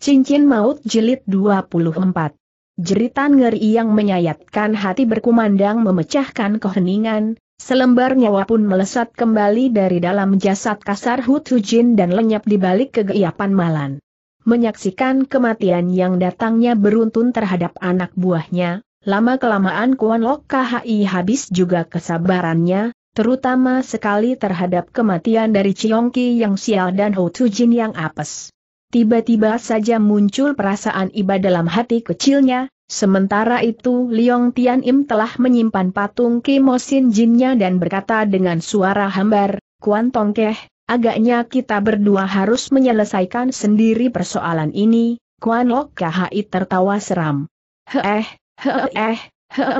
Cincin Maut Jilid 24 Jeritan ngeri yang menyayatkan hati berkumandang memecahkan keheningan, selembar nyawa pun melesat kembali dari dalam jasad kasar Hu Tujin dan lenyap di balik kegeiapan malan. Menyaksikan kematian yang datangnya beruntun terhadap anak buahnya, lama-kelamaan Kuan Lok KHI habis juga kesabarannya, terutama sekali terhadap kematian dari Ciongki yang sial dan Hu Tujin yang apes. Tiba-tiba saja muncul perasaan iba dalam hati kecilnya, sementara itu Liong Tian Im telah menyimpan patung Kimosin Jinnya dan berkata dengan suara hambar, Kuan Tongkeh, agaknya kita berdua harus menyelesaikan sendiri persoalan ini, Kuan Lok Khai tertawa seram. Heeh, heeh,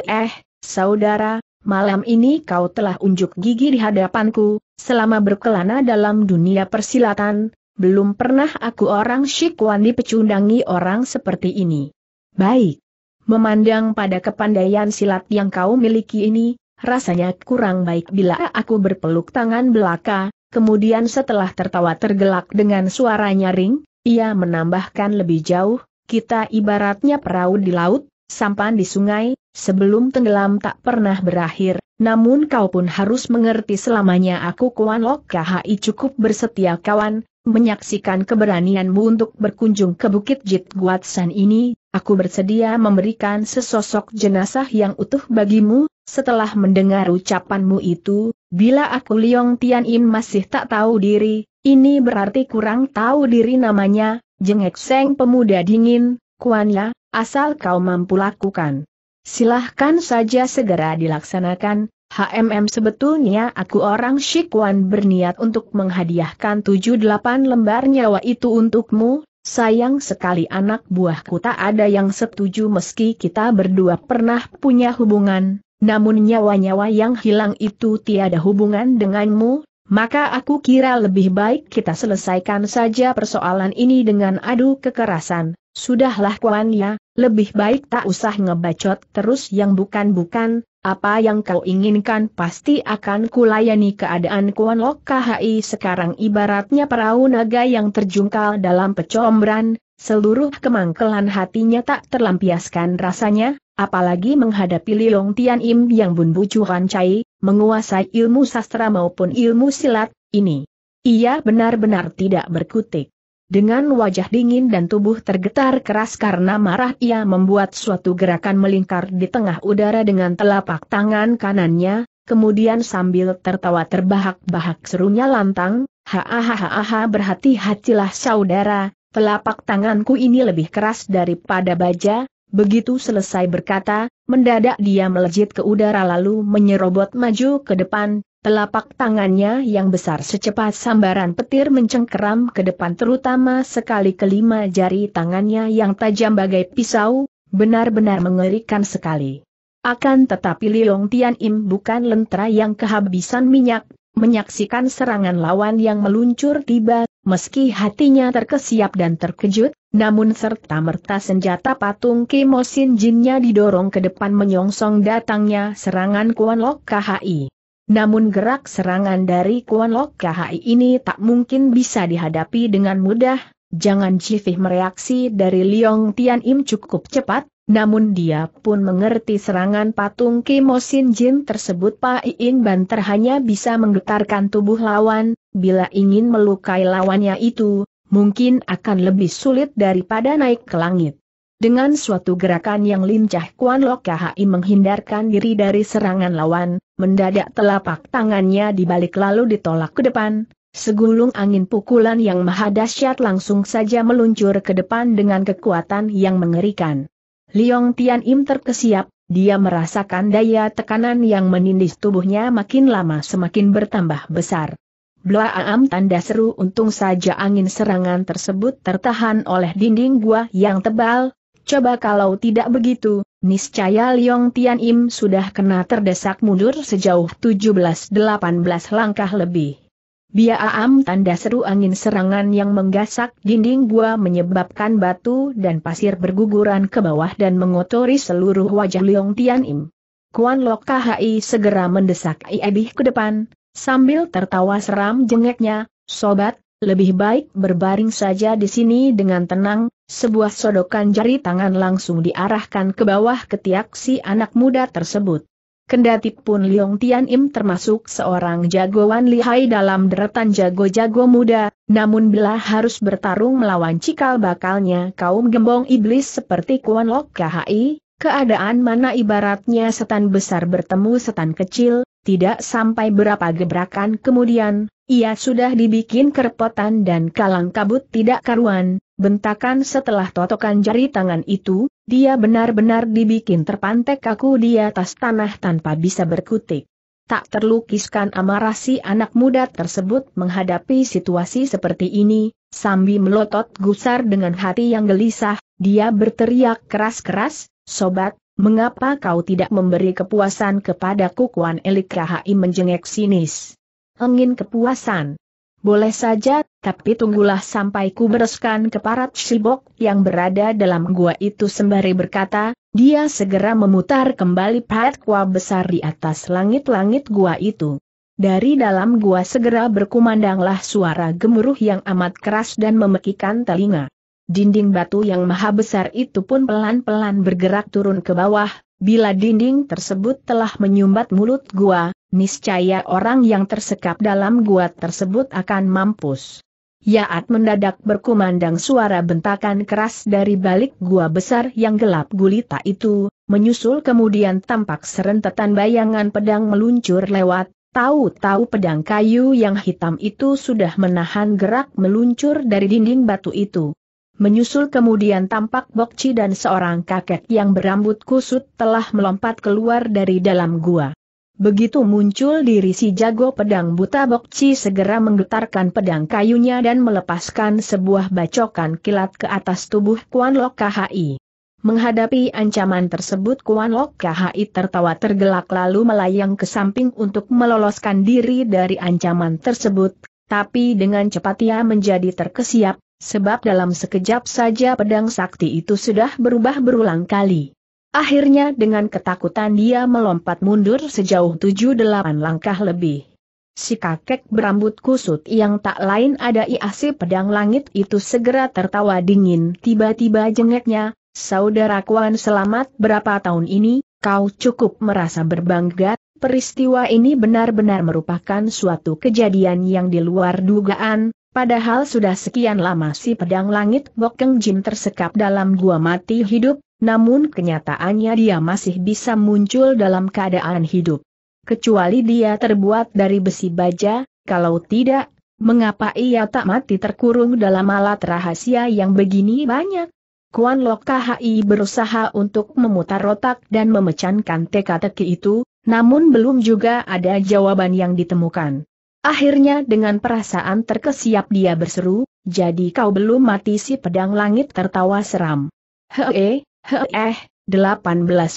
heeh, saudara, Malam ini kau telah unjuk gigi di hadapanku, selama berkelana dalam dunia persilatan, belum pernah aku orang Shikwan dipecundangi orang seperti ini. Baik. Memandang pada kepandaian silat yang kau miliki ini, rasanya kurang baik bila aku berpeluk tangan belaka, kemudian setelah tertawa tergelak dengan suara nyaring, ia menambahkan lebih jauh, kita ibaratnya perahu di laut, sampan di sungai, sebelum tenggelam tak pernah berakhir, namun kau pun harus mengerti selamanya aku Kuan Lok Kahai cukup bersetia kawan, menyaksikan keberanianmu untuk berkunjung ke Bukit Jit Guatsan ini, aku bersedia memberikan sesosok jenazah yang utuh bagimu, setelah mendengar ucapanmu itu, bila aku Liong Tian Yin masih tak tahu diri, ini berarti kurang tahu diri namanya, jengek seng pemuda dingin, Ya, asal kau mampu lakukan. Silahkan saja segera dilaksanakan, HMM sebetulnya aku orang Shikwan berniat untuk menghadiahkan tujuh delapan lembar nyawa itu untukmu, sayang sekali anak buahku tak ada yang setuju meski kita berdua pernah punya hubungan, namun nyawa-nyawa yang hilang itu tiada hubungan denganmu, maka aku kira lebih baik kita selesaikan saja persoalan ini dengan adu kekerasan, sudahlah kawan ya, lebih baik tak usah ngebacot terus yang bukan-bukan, apa yang kau inginkan pasti akan kulayani keadaan Kuan Lok KHI sekarang ibaratnya perahu naga yang terjungkal dalam pecombran, seluruh kemangkelan hatinya tak terlampiaskan rasanya, apalagi menghadapi Liong Tian Im yang bumbu cuhan cai, menguasai ilmu sastra maupun ilmu silat, ini. Ia benar-benar tidak berkutik. Dengan wajah dingin dan tubuh tergetar keras karena marah ia membuat suatu gerakan melingkar di tengah udara dengan telapak tangan kanannya, kemudian sambil tertawa terbahak-bahak serunya lantang, ha berhati-hatilah saudara, telapak tanganku ini lebih keras daripada baja, begitu selesai berkata, mendadak dia melejit ke udara lalu menyerobot maju ke depan, Telapak tangannya yang besar secepat sambaran petir mencengkeram ke depan terutama sekali kelima jari tangannya yang tajam bagai pisau, benar-benar mengerikan sekali. Akan tetapi Liong Tian Im bukan lentera yang kehabisan minyak, menyaksikan serangan lawan yang meluncur tiba, meski hatinya terkesiap dan terkejut, namun serta merta senjata patung Kimosin Jinnya didorong ke depan menyongsong datangnya serangan Kuan Lok KHI. Namun gerak serangan dari Kuan Lok KHI ini tak mungkin bisa dihadapi dengan mudah, jangan Cifih mereaksi dari Liong Tian Im cukup cepat, namun dia pun mengerti serangan patung Kimo Sin Jin tersebut Pak Iin Banter hanya bisa menggetarkan tubuh lawan, bila ingin melukai lawannya itu, mungkin akan lebih sulit daripada naik ke langit. Dengan suatu gerakan yang lincah Kuan Lok KHI menghindarkan diri dari serangan lawan, Mendadak telapak tangannya dibalik lalu ditolak ke depan, segulung angin pukulan yang maha dahsyat langsung saja meluncur ke depan dengan kekuatan yang mengerikan. Liong Tian Im terkesiap, dia merasakan daya tekanan yang menindis tubuhnya makin lama semakin bertambah besar. aam tanda seru untung saja angin serangan tersebut tertahan oleh dinding gua yang tebal, coba kalau tidak begitu, Niscaya Liong Tian Im sudah kena terdesak mundur sejauh 17-18 langkah lebih. Biaam tanda seru angin serangan yang menggasak dinding gua menyebabkan batu dan pasir berguguran ke bawah dan mengotori seluruh wajah Liong Tian Im. Kuan Lok KHI segera mendesak Iebih ke depan, sambil tertawa seram jengeknya, Sobat, lebih baik berbaring saja di sini dengan tenang, sebuah sodokan jari tangan langsung diarahkan ke bawah ketiak si anak muda tersebut. Kendatipun pun Liong Tian Im termasuk seorang jagoan lihai dalam deretan jago-jago muda, namun bila harus bertarung melawan cikal bakalnya kaum gembong iblis seperti Kuan Lok KHI, keadaan mana ibaratnya setan besar bertemu setan kecil, tidak sampai berapa gebrakan kemudian, ia sudah dibikin kerepotan dan kalang kabut tidak karuan, bentakan setelah totokan jari tangan itu, dia benar-benar dibikin terpantek kaku di atas tanah tanpa bisa berkutik. Tak terlukiskan amarah si anak muda tersebut menghadapi situasi seperti ini, sambil melotot gusar dengan hati yang gelisah, dia berteriak keras-keras, Sobat, Mengapa kau tidak memberi kepuasan kepada Kukuan Elik Rahai menjengek sinis? Engin kepuasan. Boleh saja, tapi tunggulah sampai ku bereskan keparat Shibok yang berada dalam gua itu sembari berkata, dia segera memutar kembali kuah besar di atas langit-langit gua itu. Dari dalam gua segera berkumandanglah suara gemuruh yang amat keras dan memekikan telinga. Dinding batu yang maha besar itu pun pelan-pelan bergerak turun ke bawah, bila dinding tersebut telah menyumbat mulut gua, niscaya orang yang tersekap dalam gua tersebut akan mampus. Yaat mendadak berkumandang suara bentakan keras dari balik gua besar yang gelap gulita itu, menyusul kemudian tampak serentetan bayangan pedang meluncur lewat, tahu-tahu pedang kayu yang hitam itu sudah menahan gerak meluncur dari dinding batu itu. Menyusul kemudian tampak Bokci dan seorang kakek yang berambut kusut telah melompat keluar dari dalam gua. Begitu muncul diri si jago pedang buta Bokci segera menggetarkan pedang kayunya dan melepaskan sebuah bacokan kilat ke atas tubuh Kuan Lok KHI. Menghadapi ancaman tersebut Kuan Lok KHI tertawa tergelak lalu melayang ke samping untuk meloloskan diri dari ancaman tersebut, tapi dengan cepat ia menjadi terkesiap, sebab dalam sekejap saja pedang sakti itu sudah berubah berulang kali. Akhirnya dengan ketakutan dia melompat mundur sejauh tujuh delapan langkah lebih. Si kakek berambut kusut yang tak lain ada iasi pedang langit itu segera tertawa dingin tiba-tiba jengeknya, Saudara Kuan selamat berapa tahun ini, kau cukup merasa berbangga, peristiwa ini benar-benar merupakan suatu kejadian yang di luar dugaan, Padahal sudah sekian lama si pedang langit Bokeng Jin tersekap dalam gua mati hidup, namun kenyataannya dia masih bisa muncul dalam keadaan hidup. Kecuali dia terbuat dari besi baja, kalau tidak, mengapa ia tak mati terkurung dalam alat rahasia yang begini banyak? Kuan Lok KHI berusaha untuk memutar otak dan memecankan teka-teki itu, namun belum juga ada jawaban yang ditemukan. Akhirnya dengan perasaan terkesiap dia berseru, jadi kau belum mati si pedang langit tertawa seram. He he eh, 18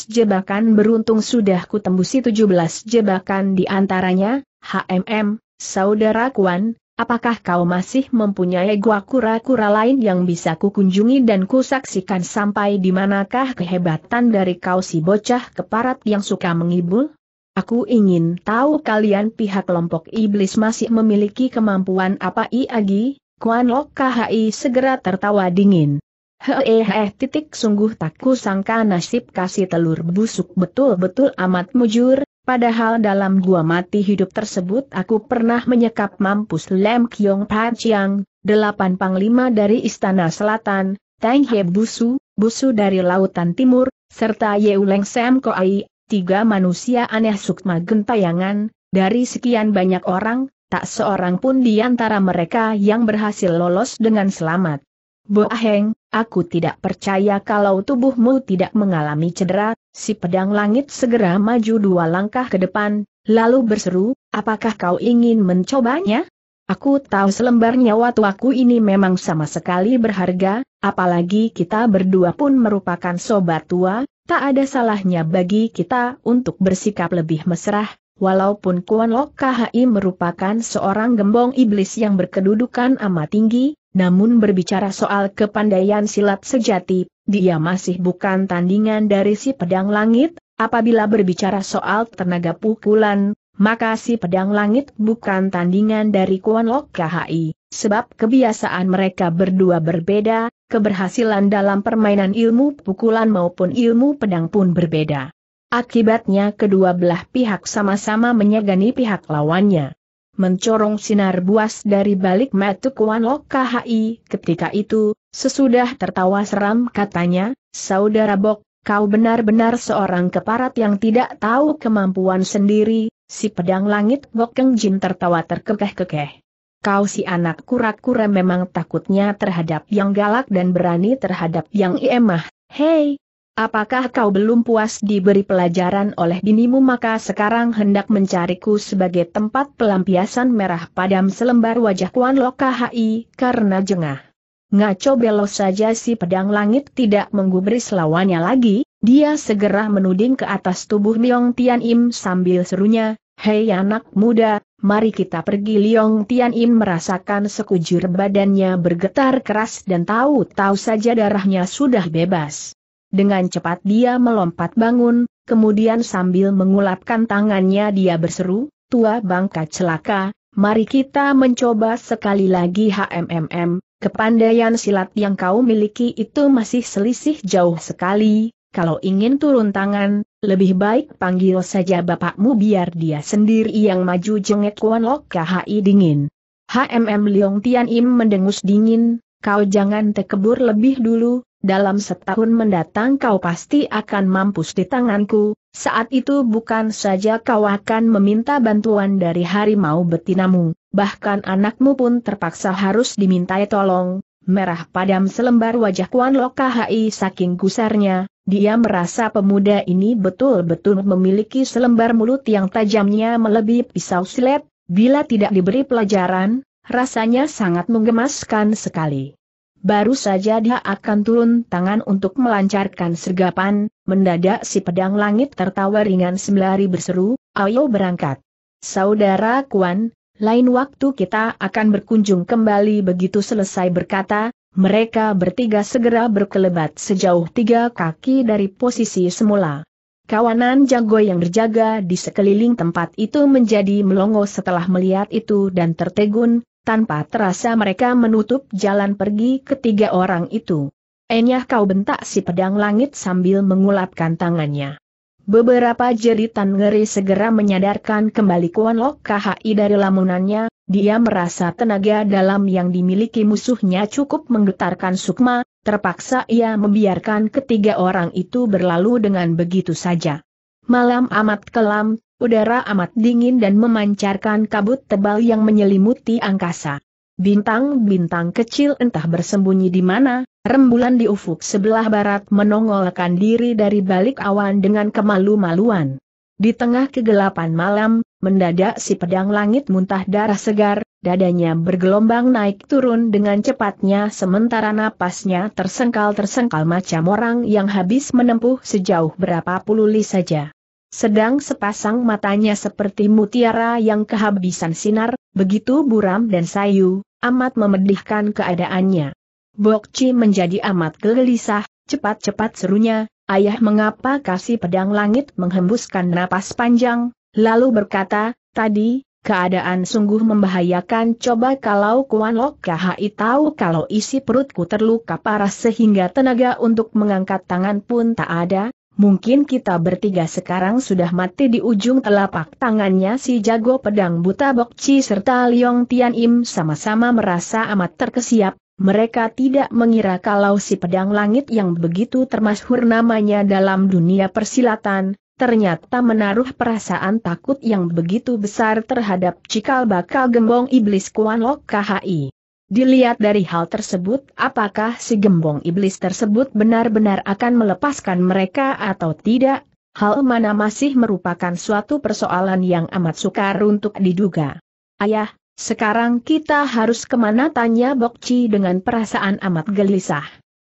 jebakan beruntung sudah kutembusi 17 jebakan di antaranya, HMM, Saudara Kuan, apakah kau masih mempunyai gua kura-kura lain yang bisa kukunjungi dan kusaksikan sampai di manakah kehebatan dari kau si bocah keparat yang suka mengibul? Aku ingin tahu kalian pihak kelompok iblis masih memiliki kemampuan apa Iagi, Kuan Lok KHI segera tertawa dingin. Hehehe eh, eh, titik sungguh tak kusangka nasib kasih telur busuk betul-betul amat mujur, padahal dalam gua mati hidup tersebut aku pernah menyekap mampus Lem Kiong Pachiang, delapan panglima dari Istana Selatan, Teng He Busu, Busu dari Lautan Timur, serta Yeuleng Sam Koai, tiga manusia aneh sukma gentayangan, dari sekian banyak orang, tak seorang pun di antara mereka yang berhasil lolos dengan selamat. Boaheng, aku tidak percaya kalau tubuhmu tidak mengalami cedera, si pedang langit segera maju dua langkah ke depan, lalu berseru, apakah kau ingin mencobanya? Aku tahu selembar nyawa tuaku ini memang sama sekali berharga, apalagi kita berdua pun merupakan sobat tua, Tak ada salahnya bagi kita untuk bersikap lebih mesra, walaupun Kuan Lok KHI merupakan seorang gembong iblis yang berkedudukan amat tinggi, namun berbicara soal kepandaian silat sejati, dia masih bukan tandingan dari si pedang langit, apabila berbicara soal tenaga pukulan, maka si pedang langit bukan tandingan dari Kuan Lok KHI, sebab kebiasaan mereka berdua berbeda, keberhasilan dalam permainan ilmu pukulan maupun ilmu pedang pun berbeda. Akibatnya kedua belah pihak sama-sama menyegani pihak lawannya. Mencorong sinar buas dari balik metu Kuan Lok KHI ketika itu, sesudah tertawa seram katanya, Saudara Bok, kau benar-benar seorang keparat yang tidak tahu kemampuan sendiri, Si pedang langit Bokeng Jin tertawa terkekeh-kekeh. Kau si anak kura-kura memang takutnya terhadap yang galak dan berani terhadap yang iemah. Hei, apakah kau belum puas diberi pelajaran oleh binimu maka sekarang hendak mencariku sebagai tempat pelampiasan merah padam selembar wajah Kuan Loka Hai karena jengah. Ngaco belos saja si pedang langit tidak menggubris lawannya lagi, dia segera menuding ke atas tubuh Niong Tian Im sambil serunya, Hei anak muda, mari kita pergi Liong Tianin merasakan sekujur badannya bergetar keras dan tahu-tahu saja darahnya sudah bebas. Dengan cepat dia melompat bangun, kemudian sambil mengulapkan tangannya dia berseru, tua bangka celaka, mari kita mencoba sekali lagi HMMM, kepandaian silat yang kau miliki itu masih selisih jauh sekali, kalau ingin turun tangan, lebih baik panggil saja bapakmu biar dia sendiri yang maju jengek Kuan Lok KHI dingin. HMM Leong Tian Im mendengus dingin, kau jangan tekebur lebih dulu, dalam setahun mendatang kau pasti akan mampus di tanganku, saat itu bukan saja kau akan meminta bantuan dari harimau betinamu, bahkan anakmu pun terpaksa harus dimintai tolong, Merah padam selembar wajah Kuan Lokahai saking gusarnya, dia merasa pemuda ini betul-betul memiliki selembar mulut yang tajamnya melebihi pisau silet, bila tidak diberi pelajaran, rasanya sangat menggemaskan sekali. Baru saja dia akan turun tangan untuk melancarkan sergapan, mendadak si pedang langit tertawa ringan sembari berseru, ayo berangkat. Saudara Kuan, lain waktu kita akan berkunjung kembali begitu selesai berkata, mereka bertiga segera berkelebat sejauh tiga kaki dari posisi semula. Kawanan jago yang berjaga di sekeliling tempat itu menjadi melongo setelah melihat itu dan tertegun, tanpa terasa mereka menutup jalan pergi ketiga orang itu. Enyah kau bentak si pedang langit sambil mengulapkan tangannya. Beberapa jeritan ngeri segera menyadarkan kembali Kuan Lok KHI dari lamunannya, dia merasa tenaga dalam yang dimiliki musuhnya cukup menggetarkan sukma, terpaksa ia membiarkan ketiga orang itu berlalu dengan begitu saja. Malam amat kelam, udara amat dingin dan memancarkan kabut tebal yang menyelimuti angkasa. Bintang-bintang kecil entah bersembunyi di mana, Rembulan di ufuk sebelah barat menongolkan diri dari balik awan dengan kemalu-maluan. Di tengah kegelapan malam, mendadak si pedang langit muntah darah segar, dadanya bergelombang naik turun dengan cepatnya sementara napasnya tersengkal-tersengkal macam orang yang habis menempuh sejauh berapa puluh li saja. Sedang sepasang matanya seperti mutiara yang kehabisan sinar, begitu buram dan sayu, amat memedihkan keadaannya. Bokci menjadi amat gelisah, cepat-cepat serunya, ayah mengapa kasih pedang langit menghembuskan napas panjang, lalu berkata, tadi, keadaan sungguh membahayakan coba kalau Kuan Lok Kahai tahu kalau isi perutku terluka parah sehingga tenaga untuk mengangkat tangan pun tak ada, mungkin kita bertiga sekarang sudah mati di ujung telapak tangannya si jago pedang buta Bokci serta Liong Tian Im sama-sama merasa amat terkesiap, mereka tidak mengira kalau si pedang langit yang begitu termasyhur namanya dalam dunia persilatan, ternyata menaruh perasaan takut yang begitu besar terhadap cikal bakal gembong iblis Kuan Lok KHI. Dilihat dari hal tersebut apakah si gembong iblis tersebut benar-benar akan melepaskan mereka atau tidak, hal mana masih merupakan suatu persoalan yang amat sukar untuk diduga. Ayah, sekarang kita harus kemana tanya Bokci dengan perasaan amat gelisah.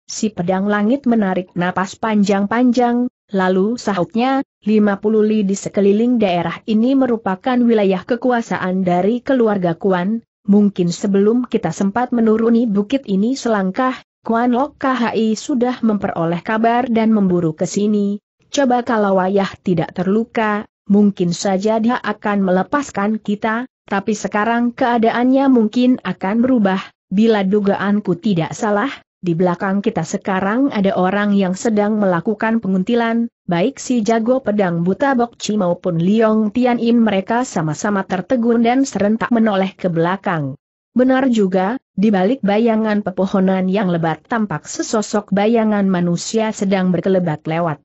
Si pedang langit menarik napas panjang-panjang, lalu sahutnya, 50 li di sekeliling daerah ini merupakan wilayah kekuasaan dari keluarga Kuan, mungkin sebelum kita sempat menuruni bukit ini selangkah, Kuan Lok KHI sudah memperoleh kabar dan memburu ke sini, coba kalau wayah tidak terluka, mungkin saja dia akan melepaskan kita, tapi sekarang keadaannya mungkin akan berubah, bila dugaanku tidak salah, di belakang kita sekarang ada orang yang sedang melakukan penguntilan, baik si jago pedang buta Bokci maupun Liong Tian mereka sama-sama tertegun dan serentak menoleh ke belakang. Benar juga, di balik bayangan pepohonan yang lebat tampak sesosok bayangan manusia sedang berkelebat lewat.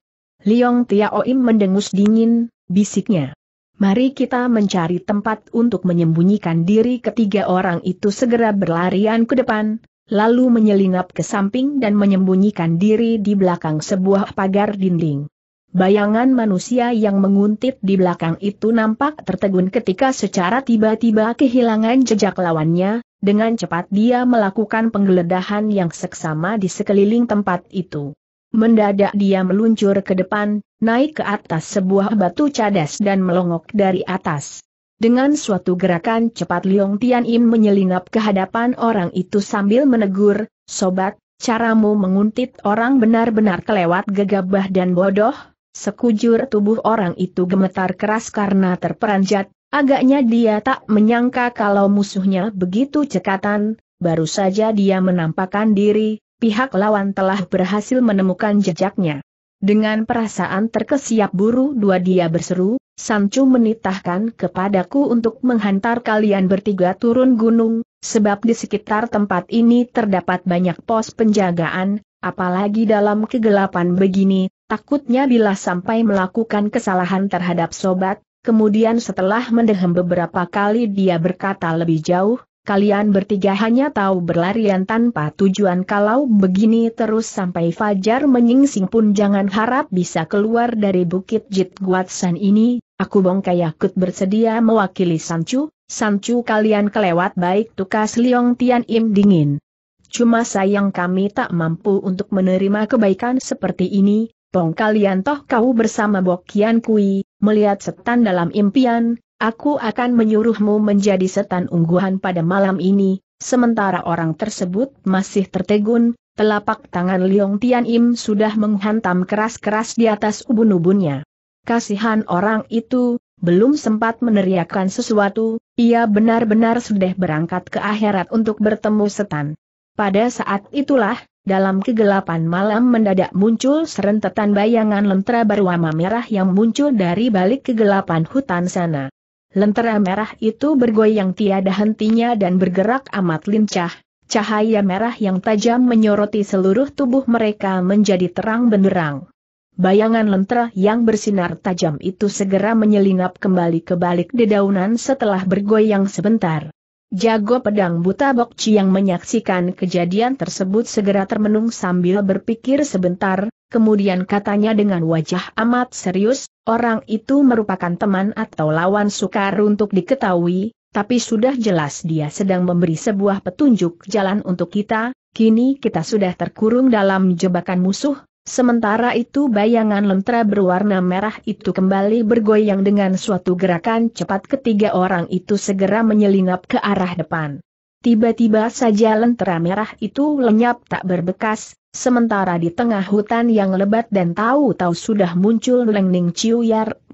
Liong Tiaoim mendengus dingin, bisiknya. Mari kita mencari tempat untuk menyembunyikan diri ketiga orang itu segera berlarian ke depan, lalu menyelinap ke samping dan menyembunyikan diri di belakang sebuah pagar dinding. Bayangan manusia yang menguntit di belakang itu nampak tertegun ketika secara tiba-tiba kehilangan jejak lawannya, dengan cepat dia melakukan penggeledahan yang seksama di sekeliling tempat itu. Mendadak dia meluncur ke depan, naik ke atas sebuah batu cadas dan melongok dari atas. Dengan suatu gerakan cepat Liong Tian Im menyelinap ke hadapan orang itu sambil menegur, Sobat, caramu menguntit orang benar-benar kelewat gegabah dan bodoh, sekujur tubuh orang itu gemetar keras karena terperanjat, agaknya dia tak menyangka kalau musuhnya begitu cekatan, baru saja dia menampakkan diri, pihak lawan telah berhasil menemukan jejaknya. Dengan perasaan terkesiap buru dua dia berseru, Sancu menitahkan kepadaku untuk menghantar kalian bertiga turun gunung, sebab di sekitar tempat ini terdapat banyak pos penjagaan, apalagi dalam kegelapan begini, takutnya bila sampai melakukan kesalahan terhadap sobat, kemudian setelah mendehem beberapa kali dia berkata lebih jauh, kalian bertiga hanya tahu berlarian tanpa tujuan kalau begini terus sampai fajar menyingsing pun jangan harap bisa keluar dari bukit Jit Guatsan ini, aku bongkai akut bersedia mewakili Sancu, Sancu kalian kelewat baik tukas Liong Tian Im dingin. Cuma sayang kami tak mampu untuk menerima kebaikan seperti ini, pong kalian toh kau bersama Bokian Kui, melihat setan dalam impian, Aku akan menyuruhmu menjadi setan ungguhan pada malam ini, sementara orang tersebut masih tertegun, telapak tangan Liong Tian Im sudah menghantam keras-keras di atas ubun-ubunnya. Kasihan orang itu, belum sempat meneriakkan sesuatu, ia benar-benar sudah berangkat ke akhirat untuk bertemu setan. Pada saat itulah, dalam kegelapan malam mendadak muncul serentetan bayangan lentera berwarna merah yang muncul dari balik kegelapan hutan sana. Lentera merah itu bergoyang tiada hentinya dan bergerak amat lincah. Cahaya merah yang tajam menyoroti seluruh tubuh mereka menjadi terang benderang. Bayangan lentera yang bersinar tajam itu segera menyelinap kembali ke balik dedaunan setelah bergoyang sebentar. Jago pedang buta Bokci yang menyaksikan kejadian tersebut segera termenung sambil berpikir sebentar, kemudian katanya dengan wajah amat serius, orang itu merupakan teman atau lawan sukar untuk diketahui, tapi sudah jelas dia sedang memberi sebuah petunjuk jalan untuk kita, kini kita sudah terkurung dalam jebakan musuh, Sementara itu bayangan lentera berwarna merah itu kembali bergoyang dengan suatu gerakan cepat ketiga orang itu segera menyelinap ke arah depan. Tiba-tiba saja lentera merah itu lenyap tak berbekas, sementara di tengah hutan yang lebat dan tahu-tahu sudah muncul Leng Ning Chiu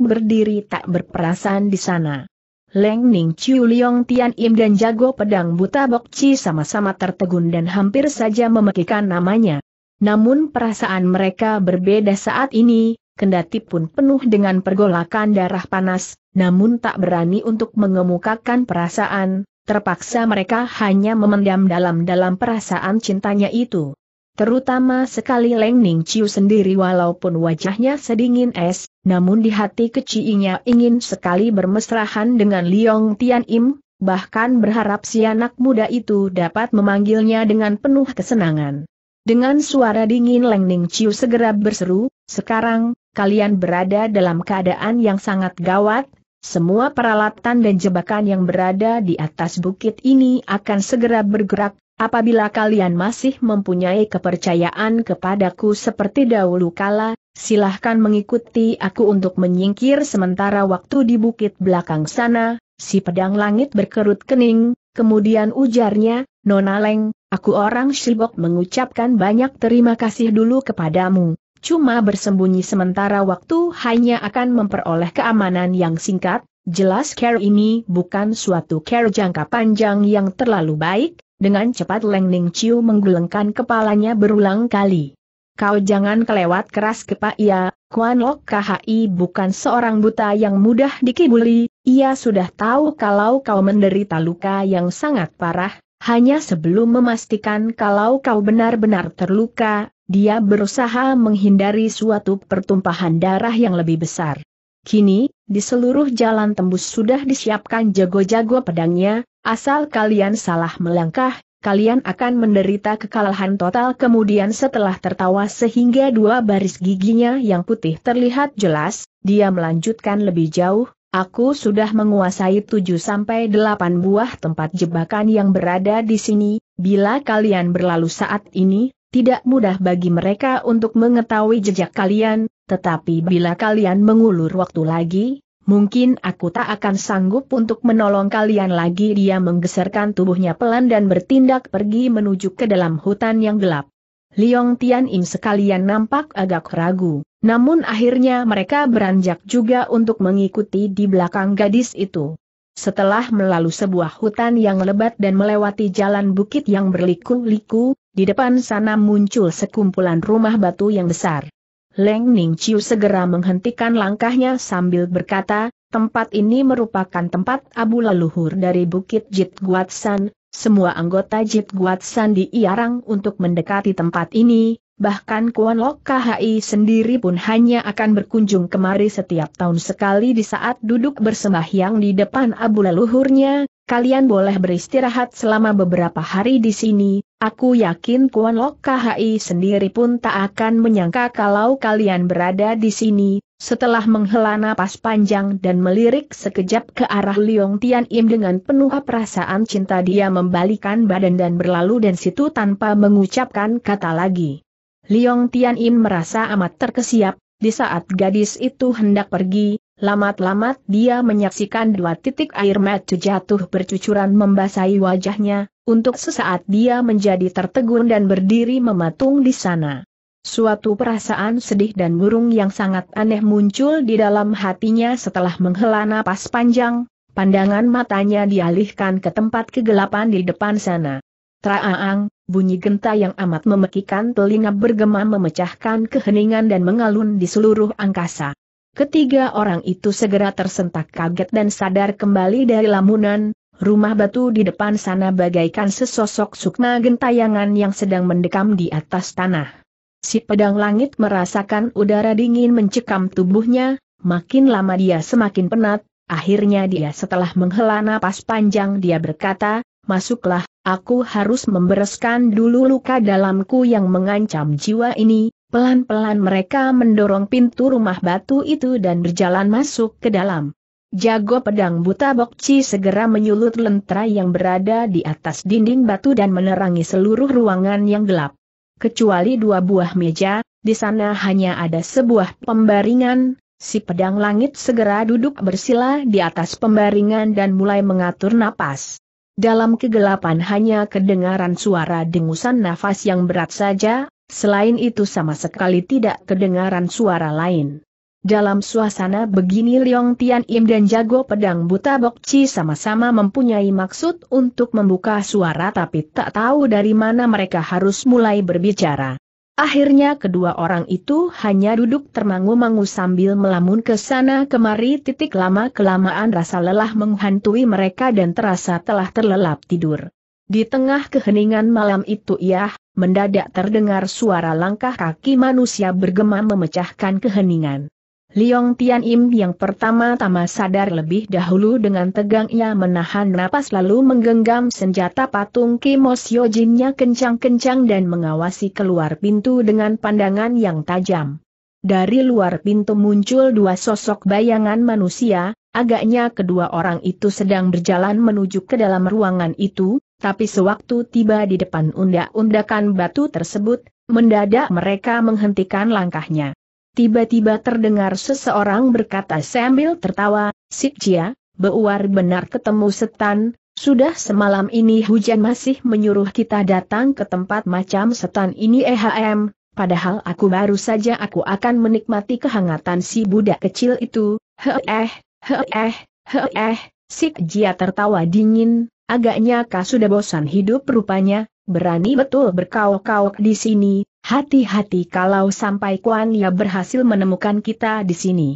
berdiri tak berperasaan di sana. Leng Ning Chiu Liong Tian Im dan jago pedang buta Bok Chi sama-sama tertegun dan hampir saja memekikan namanya. Namun perasaan mereka berbeda saat ini, kendati pun penuh dengan pergolakan darah panas, namun tak berani untuk mengemukakan perasaan, terpaksa mereka hanya memendam dalam-dalam perasaan cintanya itu. Terutama sekali Leng Ning Chiu sendiri walaupun wajahnya sedingin es, namun di hati kecilnya ingin sekali bermesrahan dengan Liong Tian Im, bahkan berharap si anak muda itu dapat memanggilnya dengan penuh kesenangan. Dengan suara dingin Leng Ning Chiu segera berseru, sekarang, kalian berada dalam keadaan yang sangat gawat, semua peralatan dan jebakan yang berada di atas bukit ini akan segera bergerak, apabila kalian masih mempunyai kepercayaan kepadaku seperti dahulu kala, silahkan mengikuti aku untuk menyingkir sementara waktu di bukit belakang sana, si pedang langit berkerut kening, kemudian ujarnya, Nona Leng, Aku orang Shibok mengucapkan banyak terima kasih dulu kepadamu, cuma bersembunyi sementara waktu hanya akan memperoleh keamanan yang singkat, jelas care ini bukan suatu care jangka panjang yang terlalu baik, dengan cepat Leng Ning Chiu menggelengkan kepalanya berulang kali. Kau jangan kelewat keras kepa ia, Kuan Lok KHI bukan seorang buta yang mudah dikibuli, ia sudah tahu kalau kau menderita luka yang sangat parah, hanya sebelum memastikan kalau kau benar-benar terluka, dia berusaha menghindari suatu pertumpahan darah yang lebih besar. Kini, di seluruh jalan tembus sudah disiapkan jago-jago pedangnya, asal kalian salah melangkah, kalian akan menderita kekalahan total kemudian setelah tertawa sehingga dua baris giginya yang putih terlihat jelas, dia melanjutkan lebih jauh, Aku sudah menguasai sampai delapan buah tempat jebakan yang berada di sini, bila kalian berlalu saat ini, tidak mudah bagi mereka untuk mengetahui jejak kalian, tetapi bila kalian mengulur waktu lagi, mungkin aku tak akan sanggup untuk menolong kalian lagi. Dia menggeserkan tubuhnya pelan dan bertindak pergi menuju ke dalam hutan yang gelap. Liong Tian Im sekalian nampak agak ragu, namun akhirnya mereka beranjak juga untuk mengikuti di belakang gadis itu. Setelah melalui sebuah hutan yang lebat dan melewati jalan bukit yang berliku-liku, di depan sana muncul sekumpulan rumah batu yang besar. Leng Ning Chiu segera menghentikan langkahnya sambil berkata, tempat ini merupakan tempat abu leluhur dari Bukit Jit Guatsan, semua anggota Jit Guat Sandi Iarang untuk mendekati tempat ini, bahkan Kuan Lok KHI sendiri pun hanya akan berkunjung kemari setiap tahun sekali di saat duduk bersembahyang di depan abu leluhurnya, kalian boleh beristirahat selama beberapa hari di sini, Aku yakin Kuan Lok KHI sendiri pun tak akan menyangka kalau kalian berada di sini, setelah menghela napas panjang dan melirik sekejap ke arah Liong Tian Im dengan penuh perasaan cinta dia membalikan badan dan berlalu dan situ tanpa mengucapkan kata lagi. Liong Tian Im merasa amat terkesiap, di saat gadis itu hendak pergi, lamat-lamat dia menyaksikan dua titik air mata jatuh bercucuran membasahi wajahnya, untuk sesaat dia menjadi tertegun dan berdiri mematung di sana. Suatu perasaan sedih dan murung yang sangat aneh muncul di dalam hatinya setelah menghela napas panjang, pandangan matanya dialihkan ke tempat kegelapan di depan sana. Traaang, bunyi genta yang amat memekikan telinga bergema memecahkan keheningan dan mengalun di seluruh angkasa. Ketiga orang itu segera tersentak kaget dan sadar kembali dari lamunan, rumah batu di depan sana bagaikan sesosok sukma gentayangan yang sedang mendekam di atas tanah. Si pedang langit merasakan udara dingin mencekam tubuhnya, makin lama dia semakin penat, akhirnya dia setelah menghela napas panjang dia berkata, masuklah, aku harus membereskan dulu luka dalamku yang mengancam jiwa ini, Pelan-pelan mereka mendorong pintu rumah batu itu dan berjalan masuk ke dalam. Jago pedang buta Bokci segera menyulut lentera yang berada di atas dinding batu dan menerangi seluruh ruangan yang gelap. Kecuali dua buah meja, di sana hanya ada sebuah pembaringan, si pedang langit segera duduk bersila di atas pembaringan dan mulai mengatur napas. Dalam kegelapan hanya kedengaran suara dengusan nafas yang berat saja, selain itu sama sekali tidak kedengaran suara lain. Dalam suasana begini Leong Tian Im dan jago pedang buta Bok Chi sama-sama mempunyai maksud untuk membuka suara tapi tak tahu dari mana mereka harus mulai berbicara. Akhirnya kedua orang itu hanya duduk termangu-mangu sambil melamun ke sana kemari titik lama-kelamaan rasa lelah menghantui mereka dan terasa telah terlelap tidur. Di tengah keheningan malam itu ia mendadak terdengar suara langkah kaki manusia bergema memecahkan keheningan. Liong Tian Im yang pertama-tama sadar lebih dahulu dengan tegang ia menahan napas lalu menggenggam senjata patung Kimos Yojinnya kencang-kencang dan mengawasi keluar pintu dengan pandangan yang tajam. Dari luar pintu muncul dua sosok bayangan manusia, agaknya kedua orang itu sedang berjalan menuju ke dalam ruangan itu, tapi sewaktu tiba di depan undak-undakan batu tersebut, mendadak mereka menghentikan langkahnya. Tiba-tiba terdengar seseorang berkata sambil tertawa, Sik Cia, Beuar benar ketemu setan, sudah semalam ini hujan masih menyuruh kita datang ke tempat macam setan ini ehm, padahal aku baru saja aku akan menikmati kehangatan si budak kecil itu, heeh, heeh, heeh, si Jia tertawa dingin, agaknya kau sudah bosan hidup rupanya, berani betul berkau-kau di sini, Hati-hati kalau sampai Kuan Ya berhasil menemukan kita di sini.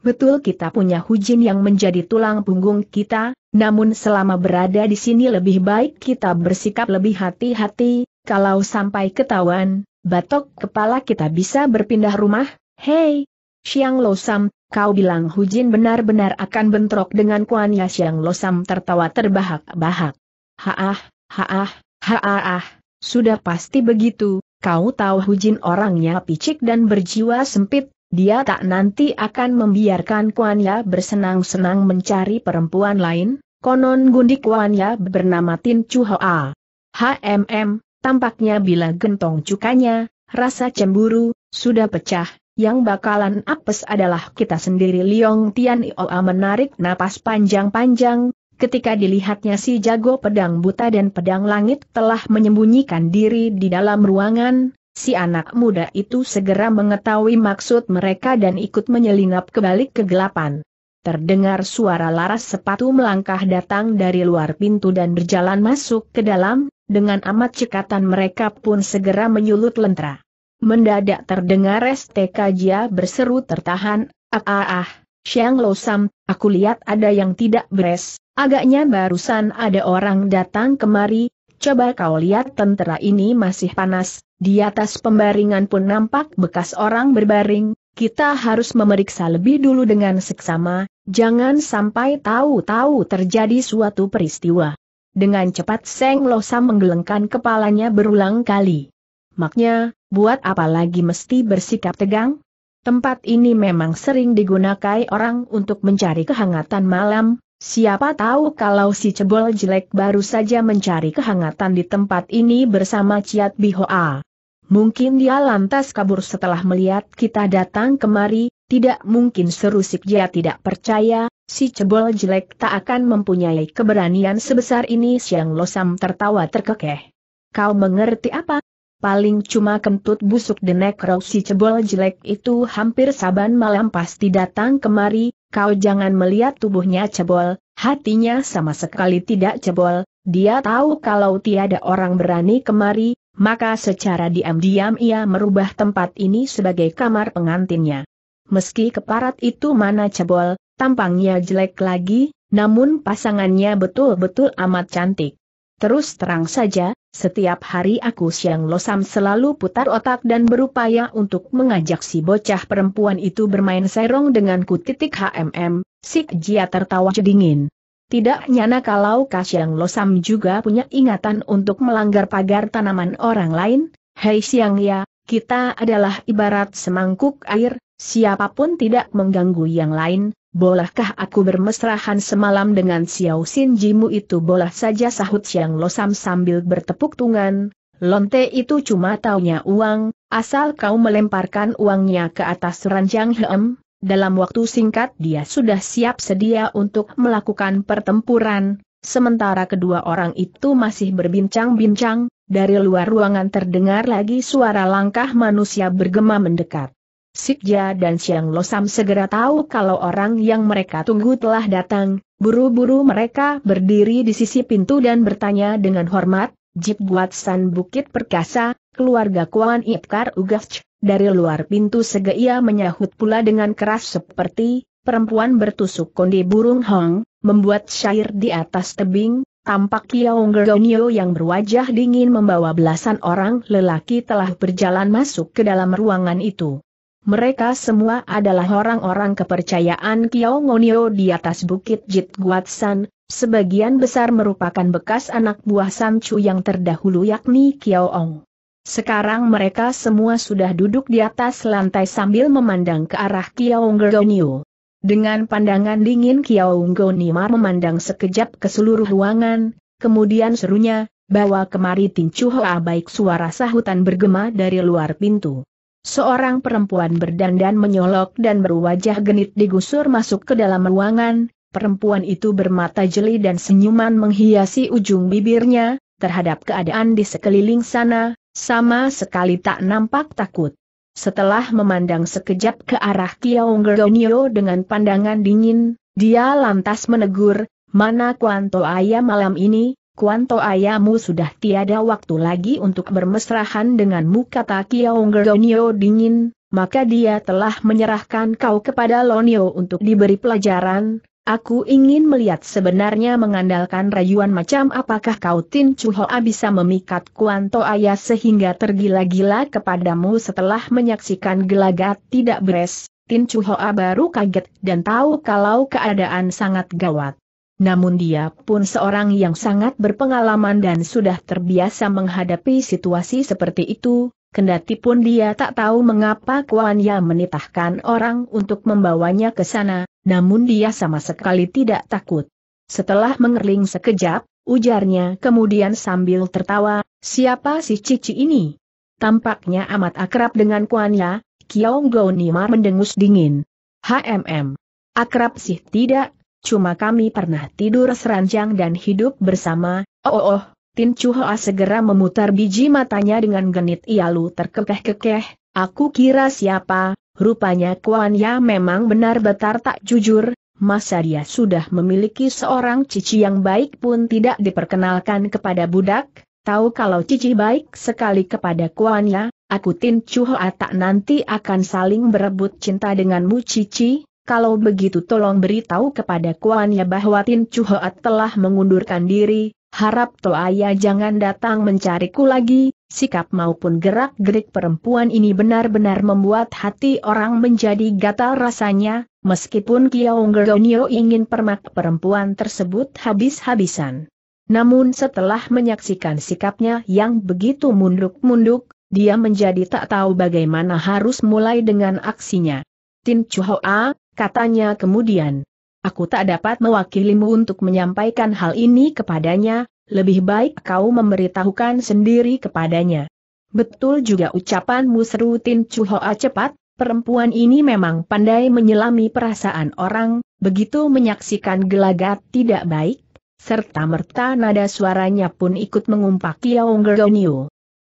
Betul kita punya Hujin yang menjadi tulang punggung kita, namun selama berada di sini lebih baik kita bersikap lebih hati-hati, kalau sampai ketahuan, batok kepala kita bisa berpindah rumah, hei! Siang Losam, kau bilang Hujin benar-benar akan bentrok dengan Kuan Ya Siang Losam tertawa terbahak-bahak. haah, haah, haah, sudah pasti begitu, Kau tahu Hujin orangnya picik dan berjiwa sempit, dia tak nanti akan membiarkan Ya bersenang-senang mencari perempuan lain, konon gundik Ya bernama Tin Chu Hoa. HMM, tampaknya bila gentong cukanya, rasa cemburu, sudah pecah, yang bakalan apes adalah kita sendiri Liong Tian Ia menarik napas panjang-panjang, ketika dilihatnya si jago pedang buta dan pedang langit telah menyembunyikan diri di dalam ruangan, si anak muda itu segera mengetahui maksud mereka dan ikut menyelinap ke balik kegelapan. Terdengar suara laras sepatu melangkah datang dari luar pintu dan berjalan masuk ke dalam, dengan amat cekatan mereka pun segera menyulut lentera. Mendadak terdengar STK Jia berseru tertahan, ah ah ah, Xiang Lo Sam, aku lihat ada yang tidak beres, Agaknya barusan ada orang datang kemari, coba kau lihat tentera ini masih panas, di atas pembaringan pun nampak bekas orang berbaring, kita harus memeriksa lebih dulu dengan seksama, jangan sampai tahu-tahu terjadi suatu peristiwa. Dengan cepat Seng Losa menggelengkan kepalanya berulang kali. Maknya, buat apa lagi mesti bersikap tegang? Tempat ini memang sering digunakan orang untuk mencari kehangatan malam, Siapa tahu kalau si cebol jelek baru saja mencari kehangatan di tempat ini bersama Ciat Bihoa. Mungkin dia lantas kabur setelah melihat kita datang kemari, tidak mungkin seru si dia tidak percaya, si cebol jelek tak akan mempunyai keberanian sebesar ini Siang Losam tertawa terkekeh. Kau mengerti apa? Paling cuma kentut busuk denek roh si cebol jelek itu hampir saban malam pasti datang kemari, Kau jangan melihat tubuhnya cebol, hatinya sama sekali tidak cebol, dia tahu kalau tiada orang berani kemari, maka secara diam-diam ia merubah tempat ini sebagai kamar pengantinnya. Meski keparat itu mana cebol, tampangnya jelek lagi, namun pasangannya betul-betul amat cantik. Terus terang saja, setiap hari aku Siang Losam selalu putar otak dan berupaya untuk mengajak si bocah perempuan itu bermain serong denganku titik HMM, si Jia tertawa dingin. Tidak nyana kalau Kasiang Losam juga punya ingatan untuk melanggar pagar tanaman orang lain, hei Siang ya, kita adalah ibarat semangkuk air, siapapun tidak mengganggu yang lain, Bolehkah aku bermesrahan semalam dengan Xiao Xin Jimu itu boleh saja sahut Siang Losam sambil bertepuk tangan. lonte itu cuma taunya uang, asal kau melemparkan uangnya ke atas ranjang Heem. dalam waktu singkat dia sudah siap sedia untuk melakukan pertempuran, sementara kedua orang itu masih berbincang-bincang, dari luar ruangan terdengar lagi suara langkah manusia bergema mendekat. Sikja dan Siang Losam segera tahu kalau orang yang mereka tunggu telah datang, buru-buru mereka berdiri di sisi pintu dan bertanya dengan hormat, Jip Guat San Bukit Perkasa, keluarga Kuan Ipkar Ugasc, dari luar pintu segera menyahut pula dengan keras seperti, perempuan bertusuk kondi burung hong, membuat syair di atas tebing, Tampak Kiaung Gerdonio yang berwajah dingin membawa belasan orang lelaki telah berjalan masuk ke dalam ruangan itu. Mereka semua adalah orang-orang kepercayaan Kiao Ngonio di atas bukit Jit Guatsan, sebagian besar merupakan bekas anak buah Sanchu yang terdahulu yakni Kiao Ong. Sekarang mereka semua sudah duduk di atas lantai sambil memandang ke arah Kiao Ngonio. Dengan pandangan dingin Kiao Ngonio memandang sekejap ke seluruh ruangan, kemudian serunya, bawa kemari tin Hoa baik suara sahutan bergema dari luar pintu. Seorang perempuan berdandan menyolok dan berwajah genit digusur masuk ke dalam ruangan, perempuan itu bermata jeli dan senyuman menghiasi ujung bibirnya, terhadap keadaan di sekeliling sana, sama sekali tak nampak takut. Setelah memandang sekejap ke arah Kiong Geronio dengan pandangan dingin, dia lantas menegur, mana Kuanto ayam malam ini, Kuanto ayamu sudah tiada waktu lagi untuk bermesrahan denganmu kata Kiaong Gerdonio dingin, maka dia telah menyerahkan kau kepada Lonio untuk diberi pelajaran, Aku ingin melihat sebenarnya mengandalkan rayuan macam apakah kau Tin Chuhoa bisa memikat Kuanto Ayah sehingga tergila-gila kepadamu setelah menyaksikan gelagat tidak beres. Tin Chuhoa baru kaget dan tahu kalau keadaan sangat gawat namun dia pun seorang yang sangat berpengalaman dan sudah terbiasa menghadapi situasi seperti itu, kendati pun dia tak tahu mengapa Kuan Ya menitahkan orang untuk membawanya ke sana, namun dia sama sekali tidak takut. Setelah mengerling sekejap, ujarnya kemudian sambil tertawa, siapa si Cici ini? Tampaknya amat akrab dengan Kuan Ya, Kiong Gou Nimar mendengus dingin. HMM. Akrab sih tidak, Cuma kami pernah tidur seranjang dan hidup bersama, oh oh, oh. Tin Chu Hoa segera memutar biji matanya dengan genit Ialu terkekeh-kekeh, aku kira siapa, rupanya Kuan Ya memang benar betar tak jujur, masa dia sudah memiliki seorang cici yang baik pun tidak diperkenalkan kepada budak, tahu kalau cici baik sekali kepada Kuan Ya, aku Tin Chu Hoa tak nanti akan saling berebut cinta denganmu cici, kalau begitu tolong beritahu kepada Kuannya bahwa Tin Chu telah mengundurkan diri, harap Toaya jangan datang mencariku lagi, sikap maupun gerak-gerik perempuan ini benar-benar membuat hati orang menjadi gatal rasanya, meskipun Kiaung Geronio ingin permak perempuan tersebut habis-habisan. Namun setelah menyaksikan sikapnya yang begitu munduk-munduk, dia menjadi tak tahu bagaimana harus mulai dengan aksinya. Tin Chuhoa, katanya kemudian. Aku tak dapat mewakilimu untuk menyampaikan hal ini kepadanya, lebih baik kau memberitahukan sendiri kepadanya. Betul juga ucapanmu seru Tin Chu Hoa cepat, perempuan ini memang pandai menyelami perasaan orang, begitu menyaksikan gelagat tidak baik, serta merta nada suaranya pun ikut mengumpak Kiaong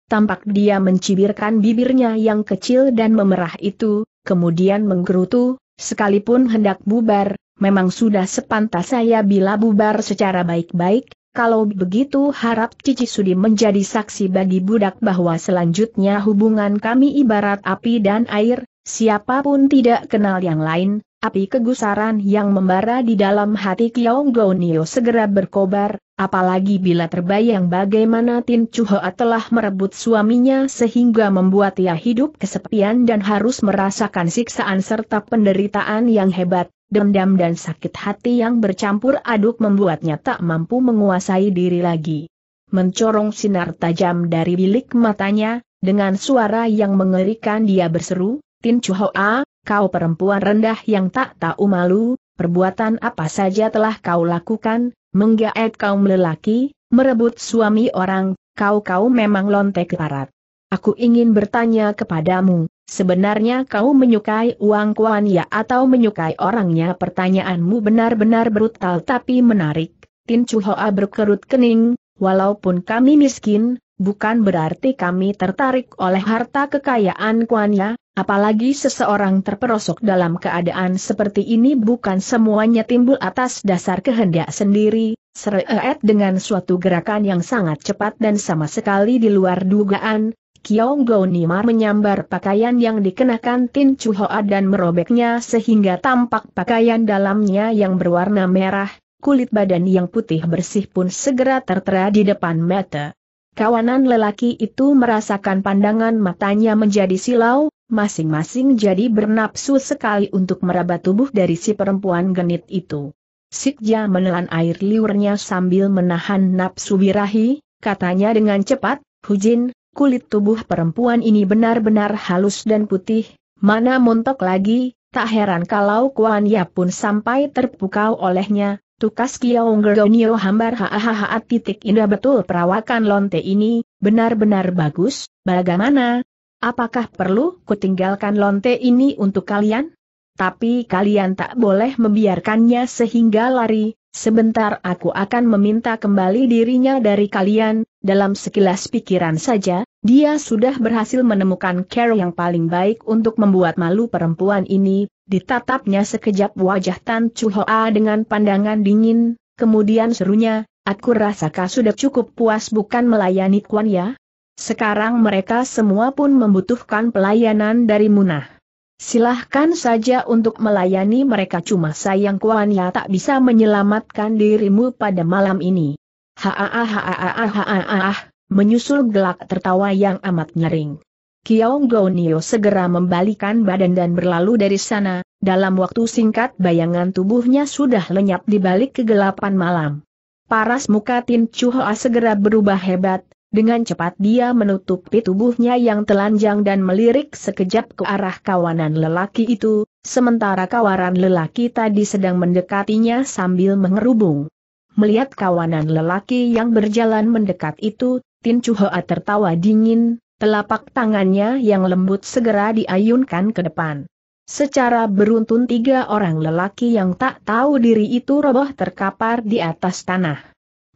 Tampak dia mencibirkan bibirnya yang kecil dan memerah itu, kemudian menggerutu, Sekalipun hendak bubar, memang sudah sepantas saya bila bubar secara baik-baik, kalau begitu harap Cici Sudi menjadi saksi bagi budak bahwa selanjutnya hubungan kami ibarat api dan air, siapapun tidak kenal yang lain, Api kegusaran yang membara di dalam hati Kiong Gonio segera berkobar, apalagi bila terbayang bagaimana Tin Chuhoa telah merebut suaminya sehingga membuat ia hidup kesepian dan harus merasakan siksaan serta penderitaan yang hebat, dendam dan sakit hati yang bercampur aduk membuatnya tak mampu menguasai diri lagi. Mencorong sinar tajam dari bilik matanya, dengan suara yang mengerikan dia berseru, Tin Chuhoa, kau perempuan rendah yang tak tahu malu, perbuatan apa saja telah kau lakukan, menggaet kaum lelaki, merebut suami orang, kau-kau memang lonte parat. Aku ingin bertanya kepadamu, sebenarnya kau menyukai uang kuan ya atau menyukai orangnya? Pertanyaanmu benar-benar brutal tapi menarik. Tin Chu Hoa berkerut kening, walaupun kami miskin, bukan berarti kami tertarik oleh harta kekayaan kuan ya, Apalagi seseorang terperosok dalam keadaan seperti ini bukan semuanya timbul atas dasar kehendak sendiri, Seret dengan suatu gerakan yang sangat cepat dan sama sekali di luar dugaan, Kiong Gou Nimar menyambar pakaian yang dikenakan Tin Chu Hoa dan merobeknya sehingga tampak pakaian dalamnya yang berwarna merah, kulit badan yang putih bersih pun segera tertera di depan mata. Kawanan lelaki itu merasakan pandangan matanya menjadi silau, masing-masing jadi bernapsu sekali untuk meraba tubuh dari si perempuan genit itu. Sikja menelan air liurnya sambil menahan nafsu birahi, katanya dengan cepat, Hujin, kulit tubuh perempuan ini benar-benar halus dan putih, mana montok lagi, tak heran kalau Kuan Ya pun sampai terpukau olehnya, tukas Kiaung Gerdonio hambar hahaha titik indah betul perawakan lonte ini, benar-benar bagus, bagaimana, Apakah perlu kutinggalkan lonte ini untuk kalian? Tapi kalian tak boleh membiarkannya sehingga lari, sebentar aku akan meminta kembali dirinya dari kalian, dalam sekilas pikiran saja, dia sudah berhasil menemukan care yang paling baik untuk membuat malu perempuan ini, ditatapnya sekejap wajah Tan Chu dengan pandangan dingin, kemudian serunya, aku rasakah sudah cukup puas bukan melayani Kuan ya? Sekarang mereka semua pun membutuhkan pelayanan dari Munah. Silahkan saja untuk melayani mereka cuma sayang Kuan Ya tak bisa menyelamatkan dirimu pada malam ini. Haaa menyusul gelak tertawa yang amat nyering. Kiao Gonio segera membalikan badan dan berlalu dari sana, dalam waktu singkat bayangan tubuhnya sudah lenyap di balik kegelapan malam. Paras muka Tin Chu Hoa segera berubah hebat, dengan cepat dia menutupi tubuhnya yang telanjang dan melirik sekejap ke arah kawanan lelaki itu, sementara kawaran lelaki tadi sedang mendekatinya sambil mengerubung. Melihat kawanan lelaki yang berjalan mendekat itu, Tin Chuhoa tertawa dingin, telapak tangannya yang lembut segera diayunkan ke depan. Secara beruntun tiga orang lelaki yang tak tahu diri itu roboh terkapar di atas tanah.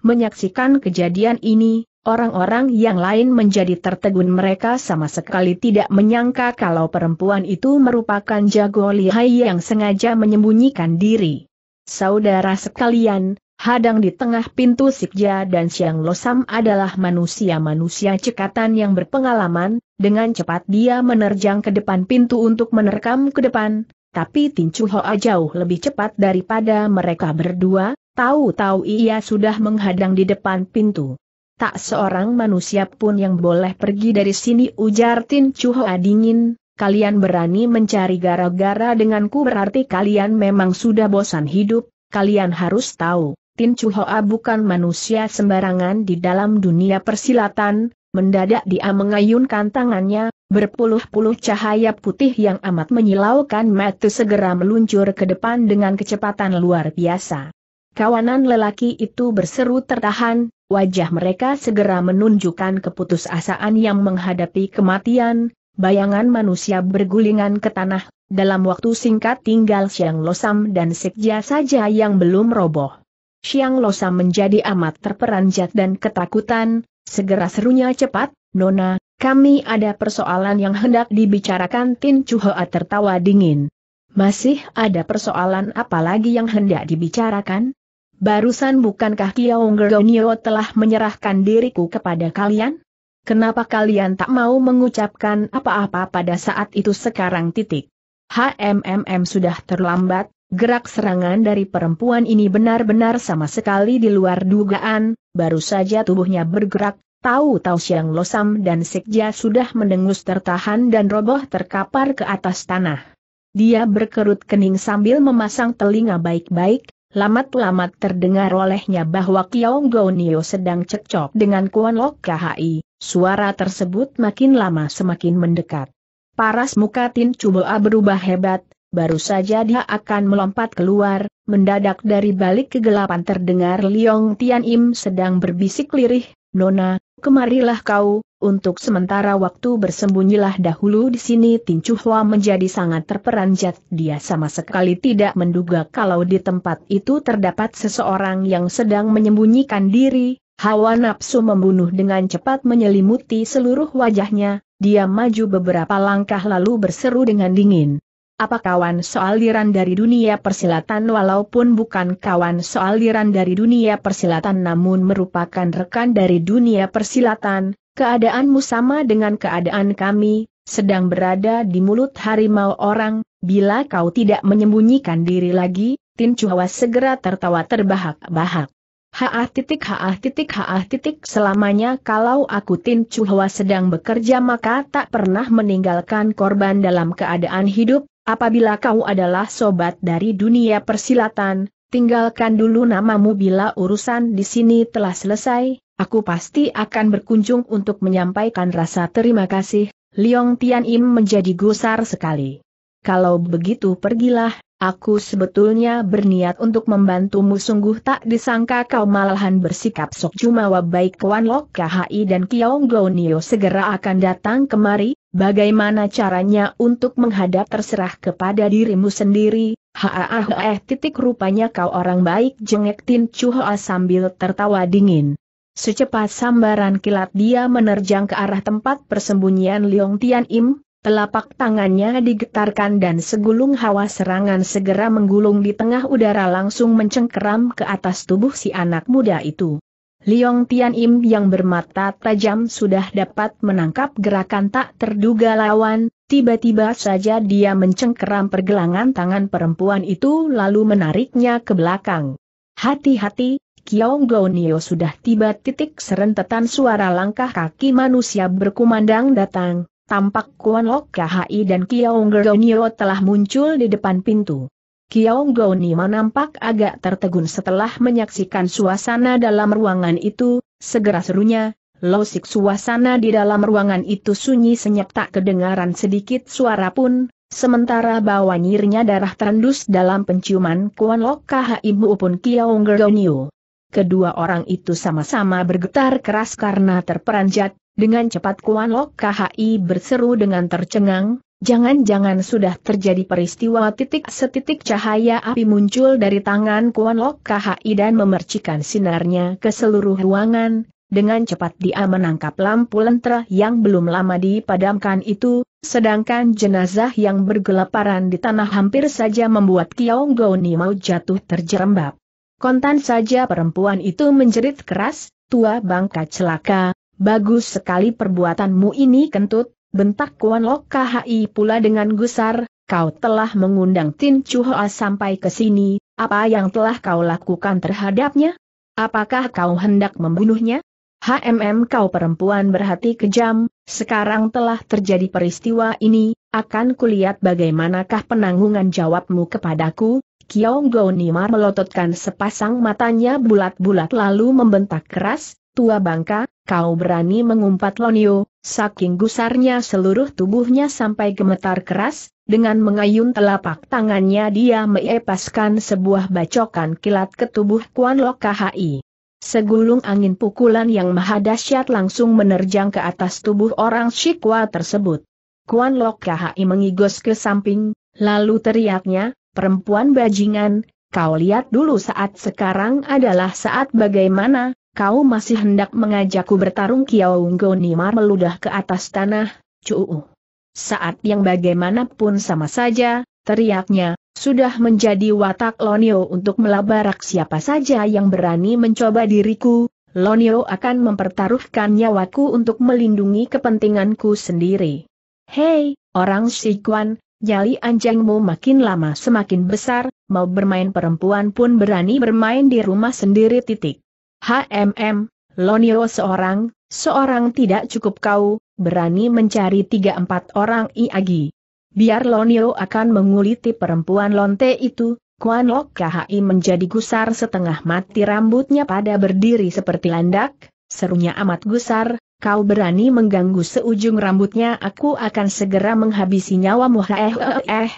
Menyaksikan kejadian ini, Orang-orang yang lain menjadi tertegun mereka sama sekali tidak menyangka kalau perempuan itu merupakan jago lihai yang sengaja menyembunyikan diri. Saudara sekalian, hadang di tengah pintu Sikja dan Siang Losam adalah manusia-manusia cekatan yang berpengalaman, dengan cepat dia menerjang ke depan pintu untuk menerkam ke depan, tapi Tincu Hoa jauh lebih cepat daripada mereka berdua, tahu-tahu ia sudah menghadang di depan pintu tak seorang manusia pun yang boleh pergi dari sini ujar Tin Chuhua dingin, kalian berani mencari gara-gara denganku berarti kalian memang sudah bosan hidup, kalian harus tahu, Tin Chuhua bukan manusia sembarangan di dalam dunia persilatan, mendadak dia mengayunkan tangannya, berpuluh-puluh cahaya putih yang amat menyilaukan mata segera meluncur ke depan dengan kecepatan luar biasa. Kawanan lelaki itu berseru tertahan, Wajah mereka segera menunjukkan keputusasaan yang menghadapi kematian, bayangan manusia bergulingan ke tanah, dalam waktu singkat tinggal Siang Losam dan Sekja saja yang belum roboh. Siang Losam menjadi amat terperanjat dan ketakutan, segera serunya cepat, Nona, kami ada persoalan yang hendak dibicarakan Tin Chuhoa tertawa dingin. Masih ada persoalan apalagi yang hendak dibicarakan? barusan bukankah Kiong Gernio telah menyerahkan diriku kepada kalian? Kenapa kalian tak mau mengucapkan apa-apa pada saat itu sekarang titik? HMMM sudah terlambat, gerak serangan dari perempuan ini benar-benar sama sekali di luar dugaan, baru saja tubuhnya bergerak, tahu-tahu Siang Losam dan Sekja sudah mendengus tertahan dan roboh terkapar ke atas tanah. Dia berkerut kening sambil memasang telinga baik-baik, Lamat-lamat terdengar olehnya bahwa Kiong Gonio sedang cekcok dengan Kuan Lok KHI, suara tersebut makin lama semakin mendekat. Paras muka Tin Cuboa berubah hebat, baru saja dia akan melompat keluar, mendadak dari balik kegelapan terdengar Liong Tian Im sedang berbisik lirih, Nona, kemarilah kau, untuk sementara waktu bersembunyilah dahulu di sini Tincu Hua menjadi sangat terperanjat. Dia sama sekali tidak menduga kalau di tempat itu terdapat seseorang yang sedang menyembunyikan diri. Hawa nafsu membunuh dengan cepat menyelimuti seluruh wajahnya, dia maju beberapa langkah lalu berseru dengan dingin. Apa kawan soal soaliran dari dunia persilatan walaupun bukan kawan soal soaliran dari dunia persilatan namun merupakan rekan dari dunia persilatan, Keadaanmu sama dengan keadaan kami, sedang berada di mulut harimau orang, bila kau tidak menyembunyikan diri lagi, Tin Chuhwa segera tertawa terbahak-bahak. Haah titik haah titik haah titik selamanya kalau aku Tin Chuhwa sedang bekerja maka tak pernah meninggalkan korban dalam keadaan hidup, apabila kau adalah sobat dari dunia persilatan, tinggalkan dulu namamu bila urusan di sini telah selesai, Aku pasti akan berkunjung untuk menyampaikan rasa terima kasih, Liong Tian Im menjadi gusar sekali. Kalau begitu pergilah, aku sebetulnya berniat untuk membantumu sungguh tak disangka kau malahan bersikap sok jumawa baik Kuan Lok KHI dan Kiong Gonio segera akan datang kemari, bagaimana caranya untuk menghadap terserah kepada dirimu sendiri, Haaah, eh titik rupanya kau orang baik jengek Tin sambil tertawa dingin. Secepat sambaran kilat dia menerjang ke arah tempat persembunyian Liong Tian Im, telapak tangannya digetarkan dan segulung hawa serangan segera menggulung di tengah udara langsung mencengkeram ke atas tubuh si anak muda itu. Liong Tian Im yang bermata tajam sudah dapat menangkap gerakan tak terduga lawan, tiba-tiba saja dia mencengkeram pergelangan tangan perempuan itu lalu menariknya ke belakang. Hati-hati, Kiong Gonio sudah tiba titik serentetan suara langkah kaki manusia berkumandang datang, tampak Kuan Lok KHI dan Kiong Gonio telah muncul di depan pintu. Kiong Gonio menampak agak tertegun setelah menyaksikan suasana dalam ruangan itu, segera serunya, losik suasana di dalam ruangan itu sunyi senyap tak kedengaran sedikit suara pun, Sementara bawah nyirnya darah terendus dalam penciuman Kuan Lok KHI maupun Kiao Ngeronio. Kedua orang itu sama-sama bergetar keras karena terperanjat, dengan cepat Kuan Lok KHI berseru dengan tercengang, Jangan-jangan sudah terjadi peristiwa titik setitik cahaya api muncul dari tangan Kuan Lok KHI dan memercikan sinarnya ke seluruh ruangan. Dengan cepat dia menangkap lampu lentera yang belum lama dipadamkan itu, sedangkan jenazah yang bergelaparan di tanah hampir saja membuat Kiong Gouni mau jatuh terjerembab. Kontan saja perempuan itu menjerit keras, tua bangka celaka, bagus sekali perbuatanmu ini kentut, bentak Kuan Lok KHI pula dengan gusar, kau telah mengundang Tin Chu sampai ke sini, apa yang telah kau lakukan terhadapnya? Apakah kau hendak membunuhnya? HMM kau perempuan berhati kejam, sekarang telah terjadi peristiwa ini, akan kulihat bagaimanakah penanggungan jawabmu kepadaku, Kiong Nimar melototkan sepasang matanya bulat-bulat lalu membentak keras, tua bangka, kau berani mengumpat Lonio, saking gusarnya seluruh tubuhnya sampai gemetar keras, dengan mengayun telapak tangannya dia melepaskan sebuah bacokan kilat ke tubuh Kuan Lok KHI. Segulung angin pukulan yang maha dahsyat langsung menerjang ke atas tubuh orang Shikwa tersebut. Kuan Lok KHI mengigos ke samping, lalu teriaknya, perempuan bajingan, kau lihat dulu saat sekarang adalah saat bagaimana, kau masih hendak mengajakku bertarung Kiao Nimar meludah ke atas tanah, cuu. Saat yang bagaimanapun sama saja, teriaknya, sudah menjadi watak Lonio untuk melabarak siapa saja yang berani mencoba diriku, Lonio akan mempertaruhkan nyawaku untuk melindungi kepentinganku sendiri. Hei, orang Sikuan, Jali anjangmu makin lama semakin besar, mau bermain perempuan pun berani bermain di rumah sendiri titik. HMM, Lonio seorang, seorang tidak cukup kau, berani mencari tiga empat orang iagi. Biar Lonio akan menguliti perempuan lonte itu, Kuan Lok KHI menjadi gusar setengah mati rambutnya pada berdiri seperti landak, serunya amat gusar, kau berani mengganggu seujung rambutnya aku akan segera menghabisi nyawamu eh Eh, eh,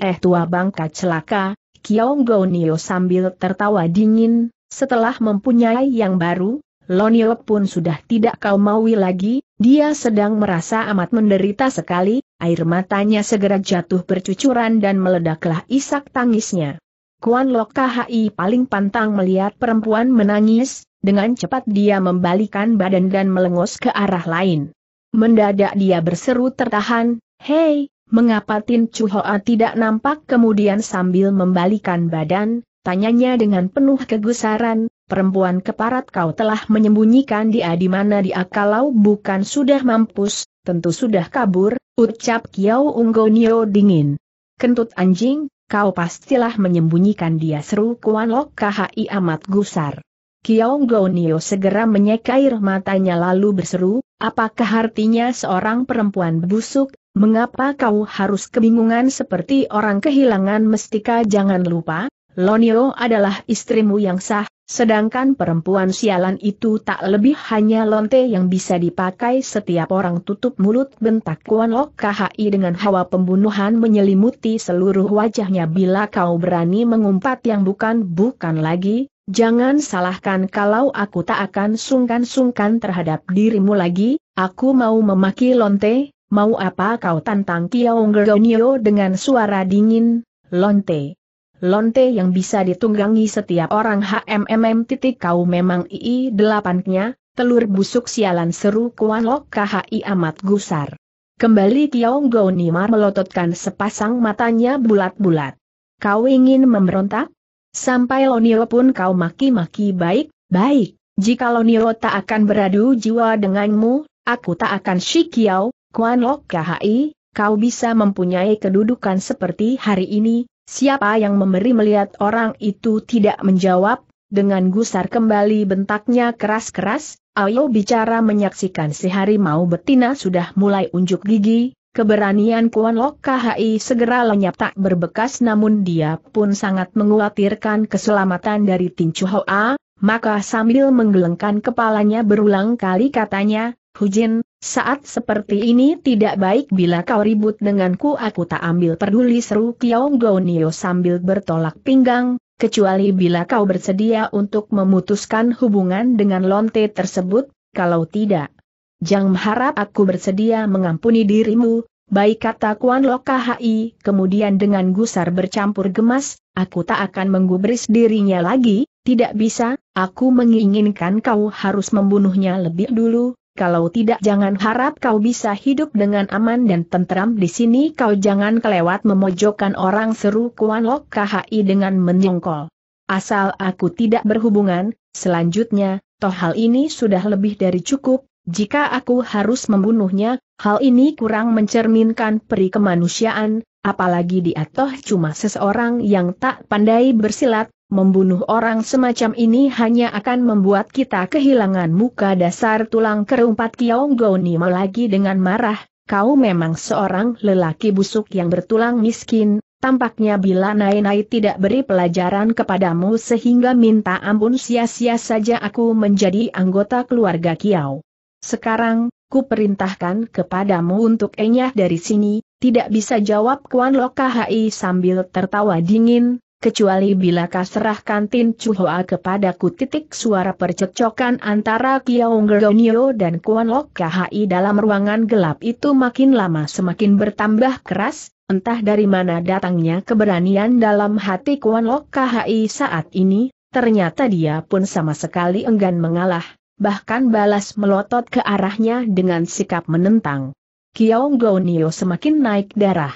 eh, tua bangka celaka, Kiong Gonio sambil tertawa dingin, setelah mempunyai yang baru, Lonio pun sudah tidak kau maui lagi, dia sedang merasa amat menderita sekali, air matanya segera jatuh bercucuran dan meledaklah isak tangisnya. Kuan Lok Khai paling pantang melihat perempuan menangis, dengan cepat dia membalikan badan dan melengos ke arah lain. Mendadak dia berseru tertahan, Hei, mengapa Tin Chu tidak nampak kemudian sambil membalikan badan, tanyanya dengan penuh kegusaran, perempuan keparat kau telah menyembunyikan dia di mana dia kalau bukan sudah mampus, tentu sudah kabur, ucap Kiao Unggonio dingin. Kentut anjing, kau pastilah menyembunyikan dia seru Kuan Lok KHI amat gusar. Kiong Gonio segera menyekair matanya lalu berseru, apakah artinya seorang perempuan busuk, mengapa kau harus kebingungan seperti orang kehilangan mestika jangan lupa, Lonio adalah istrimu yang sah, sedangkan perempuan sialan itu tak lebih hanya lonte yang bisa dipakai setiap orang tutup mulut bentak Kuan Lok KHI dengan hawa pembunuhan menyelimuti seluruh wajahnya bila kau berani mengumpat yang bukan-bukan lagi, Jangan salahkan kalau aku tak akan sungkan-sungkan terhadap dirimu lagi, aku mau memaki Lonte, mau apa kau tantang Kiao Ngeronio dengan suara dingin, Lonte. Lonte yang bisa ditunggangi setiap orang HMMM titik kau memang ii delapannya, telur busuk sialan seru Kuan Lok KHI amat gusar. Kembali Kiao Ngonimar melototkan sepasang matanya bulat-bulat. Kau ingin memberontak? Sampai Lonio pun kau maki-maki baik, baik, jika Lonio tak akan beradu jiwa denganmu, aku tak akan syikiau, Kuan Lok KHI, kau bisa mempunyai kedudukan seperti hari ini, siapa yang memberi melihat orang itu tidak menjawab, dengan gusar kembali bentaknya keras-keras, ayo bicara menyaksikan si harimau betina sudah mulai unjuk gigi, Keberanian Kuan Lok KHI segera lenyap tak berbekas namun dia pun sangat mengkhawatirkan keselamatan dari Tin Chu Hoa, maka sambil menggelengkan kepalanya berulang kali katanya, Hujin, saat seperti ini tidak baik bila kau ribut denganku aku tak ambil peduli seru Kiong Gonio sambil bertolak pinggang, kecuali bila kau bersedia untuk memutuskan hubungan dengan lonte tersebut, kalau tidak. Jang harap aku bersedia mengampuni dirimu, baik kata Kuan Lokahi, kemudian dengan gusar bercampur gemas, aku tak akan menggubris dirinya lagi, tidak bisa, aku menginginkan kau harus membunuhnya lebih dulu, kalau tidak jangan harap kau bisa hidup dengan aman dan tentram di sini kau jangan kelewat memojokkan orang seru Kuan Lokahi dengan menyongkol. Asal aku tidak berhubungan, selanjutnya, toh hal ini sudah lebih dari cukup, jika aku harus membunuhnya, hal ini kurang mencerminkan peri kemanusiaan, apalagi dia toh cuma seseorang yang tak pandai bersilat, membunuh orang semacam ini hanya akan membuat kita kehilangan muka dasar tulang kerumpat Kiong Gounimo lagi dengan marah, kau memang seorang lelaki busuk yang bertulang miskin, Tampaknya bila Nainai tidak beri pelajaran kepadamu sehingga minta ampun sia-sia saja aku menjadi anggota keluarga Kiao. Sekarang, ku perintahkan kepadamu untuk enyah dari sini, tidak bisa jawab Kuan Lokahai sambil tertawa dingin, kecuali bila kau serahkan Tin Chuhoa kepadaku titik suara percekcokan antara Kiaung Gernio dan Kuan Lok dalam ruangan gelap itu makin lama semakin bertambah keras, entah dari mana datangnya keberanian dalam hati Kuan Lok saat ini, ternyata dia pun sama sekali enggan mengalah, bahkan balas melotot ke arahnya dengan sikap menentang. Kiao Gonio semakin naik darah.